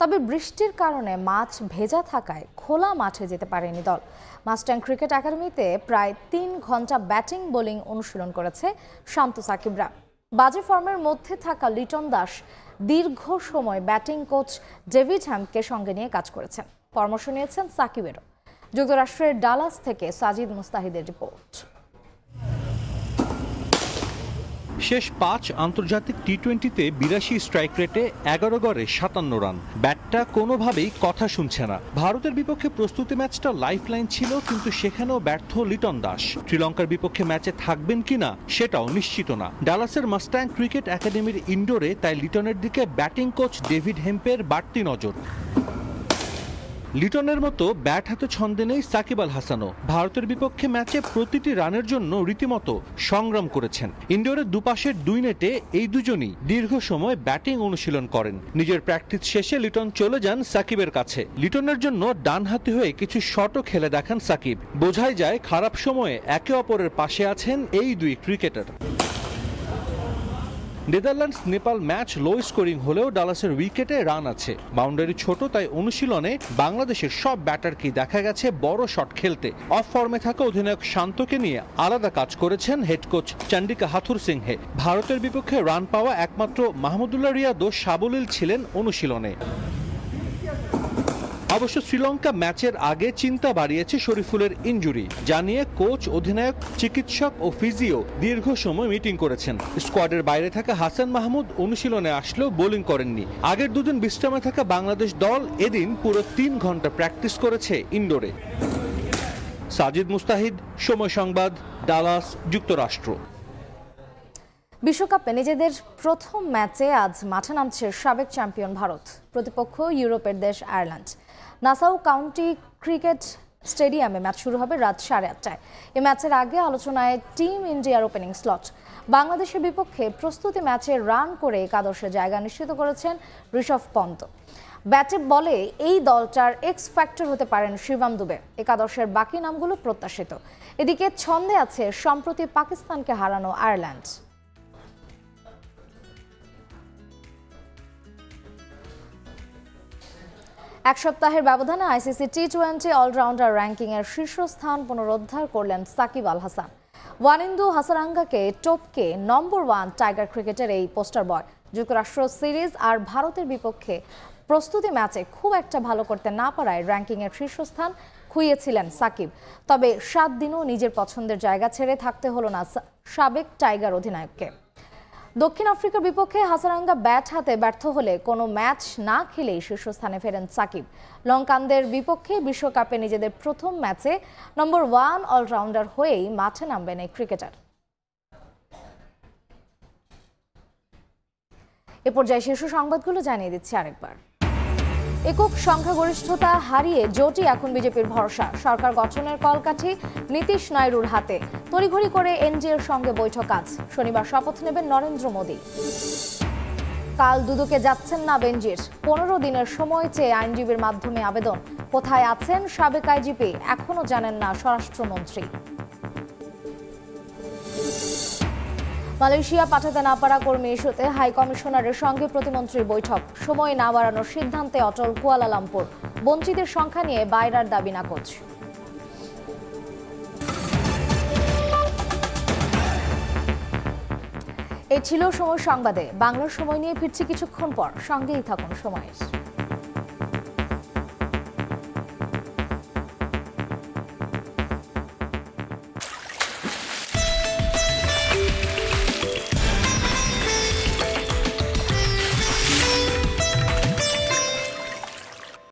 তবে বৃষ্টির কারণে মাছ ভেজা থাকায় খোলা মাঠে যেতে পারেনি দল মাস্টাং ক্রিকেট একাডেমিতে প্রায় তিন ঘন্টা ব্যাটিং বোলিং অনুশীলন করেছে শান্ত সাকিবরা বাজে ফর্মের মধ্যে থাকা লিটন দাস দীর্ঘ সময় ব্যাটিং কোচ ডেভিড হ্যামকে সঙ্গে নিয়ে কাজ করেছেন পরামর্শ নিয়েছেন সাকিবেরও যুক্তরাষ্ট্রের ডালাস থেকে সাজিদ মুস্তাহিদের রিপোর্ট শেষ পাঁচ আন্তর্জাতিক টি টোয়েন্টিতে বিরাশি স্ট্রাইক রেটে এগারো গড়ে সাতান্ন রান ব্যাটটা কোনোভাবেই কথা শুনছে না ভারতের বিপক্ষে প্রস্তুতি ম্যাচটা লাইফলাইন ছিল কিন্তু সেখানেও ব্যর্থ লিটন দাস শ্রীলঙ্কার বিপক্ষে ম্যাচে থাকবেন কিনা সেটাও নিশ্চিত না ডালাসের মাস্টাং ক্রিকেট একাডেমির ইন্ডোরে তাই লিটনের দিকে ব্যাটিং কোচ ডেভিড হেম্পের বাড়তি নজর লিটনের মতো ব্যাট হাতে ছন্দে নেই সাকিব আল হাসানও ভারতের বিপক্ষে ম্যাচে প্রতিটি রানের জন্য রীতিমতো সংগ্রাম করেছেন ইন্ডোরের দুপাশের দুই নেটে এই দুজনই দীর্ঘ সময় ব্যাটিং অনুশীলন করেন নিজের প্র্যাকটিস শেষে লিটন চলে যান সাকিবের কাছে লিটনের জন্য ডানহাতি হয়ে কিছু শটও খেলে দেখান সাকিব বোঝাই যায় খারাপ সময়ে একে অপরের পাশে আছেন এই দুই cricketer Netherlands Nepal match low scoring হলেও ডালাসের উইকেটে রান আছে বাউন্ডারি ছোট তাই অনুশীলনে বাংলাদেশের সব ব্যাটারকেই দেখা গেছে বড় শট খেলতে অফ ফর্মে থাকা অধিনায়ক শান্তকে নিয়ে আলাদা কাজ করেছেন head coach Chandika Hathurusingha ভারতের বিপক্ষে রান পাওয়া একমাত্র মাহমুদুল্লাহ রিয়াদও সাবলীল ছিলেন অনুশীলনে অবশ্য শ্রীলঙ্কা ম্যাচের আগে চিন্তা বাড়িয়েছে শরীফুলের ইঞ্জুরি নিয়ে কোচ অধিনায়ক চিকিৎসক ও ফিজিও দীর্ঘ সময় মিটিং করেছেন স্কোয়াডের বাইরে থাকা হাসান মাহমুদ অনুশীলনে আসলেও বোলিং করেননি আগের দুদিন বিশ্রামে থাকা বাংলাদেশ দল এদিন পুরো তিন ঘন্টা প্র্যাকটিস করেছে ইন্ডোরে সাজিদ মুস্তাহিদ সময় সংবাদ ডালাস যুক্তরাষ্ট্র বিশ্বকাপে নিজেদের প্রথম ম্যাচে আজ মাঠে নামছে সাবেক চ্যাম্পিয়ন ভারত প্রতিপক্ষ ইউরোপের দেশ আয়ারল্যান্ড নাসাউ কাউন্টি ক্রিকেট স্টেডিয়ামে ম্যাচ শুরু হবে রাত সাড়ে আটটায় এ ম্যাচের আগে আলোচনায় টিম ইন্ডিয়ার ওপেনিং স্লট বাংলাদেশের বিপক্ষে প্রস্তুতি ম্যাচে রান করে একাদশে জায়গা নিশ্চিত করেছেন ঋষভ পন্ত ব্যাটে বলে এই দলটার এক্স ফ্যাক্টর হতে পারেন শিবাম দুবে একাদশের বাকি নামগুলো প্রত্যাশিত এদিকে ছন্দে আছে সম্প্রতি পাকিস্তানকে হারানো আয়ারল্যান্ড এক সপ্তাহের ব্যবধানে আইসিসি টি টোয়েন্টি অলরাউন্ডার র্যাঙ্কিংয়ের শীর্ষস্থান পুনরুদ্ধার করলেন সাকিব আল হাসান ওয়ানিন্দু হাসারাঙ্গাকে টপকে নম্বর ওয়ান টাইগার ক্রিকেটের এই পোস্টার বয় যুক্তরাষ্ট্র সিরিজ আর ভারতের বিপক্ষে প্রস্তুতি ম্যাচে খুব একটা ভালো করতে না পারায় র্যাঙ্কিংয়ের শীর্ষস্থান খুইয়েছিলেন সাকিব তবে সাত দিনও নিজের পছন্দের জায়গা ছেড়ে থাকতে হলো না সাবেক টাইগার অধিনায়ককে দক্ষিণ আফ্রিকার বিপক্ষে হাসারাঙ্গা ব্যাট হাতে ব্যর্থ হলে কোনো ম্যাচ না খেলেই শীর্ষস্থানে ফেরেন সাকিব লঙ্কানদের বিপক্ষে বিশ্বকাপে নিজেদের প্রথম ম্যাচে নম্বর ওয়ান অলরাউন্ডার হয়েই মাঠে নামবেন এই ক্রিকেটার এ পর্যায়ে শীর্ষ সংবাদগুলো জানিয়ে দিচ্ছি আরেকবার একক সংখ্যাগরিষ্ঠতা হারিয়ে জোটই এখন বিজেপির ভরসা সরকার গঠনের কলকাঠি নীতিশ নাইরুর হাতে তড়িঘড়ি করে এনজিওর সঙ্গে বৈঠক আজ শনিবার শপথ নেবেন নরেন্দ্র মোদী কাল দুদকে যাচ্ছেন না বেঞ্জির পনেরো দিনের সময় চেয়ে আইনজীবীর মাধ্যমে আবেদন কোথায় আছেন সাবেক আইজিপি এখনও জানেন না স্বরাষ্ট্রমন্ত্রী মালয়েশিয়া পাঠাতে না পারা কর্মী ইস্যুতে হাই কমিশনারের সঙ্গে প্রতিমন্ত্রীর বৈঠক সময় না বাড়ানোর সিদ্ধান্তে অটল কুয়ালালামপুর বঞ্চিতের সংখ্যা নিয়ে বাইরার দাবি নাকচ এ ছিল সময় সংবাদে বাংলার সময় নিয়ে ফিরছি কিছুক্ষণ পর সঙ্গেই থাকুন সময়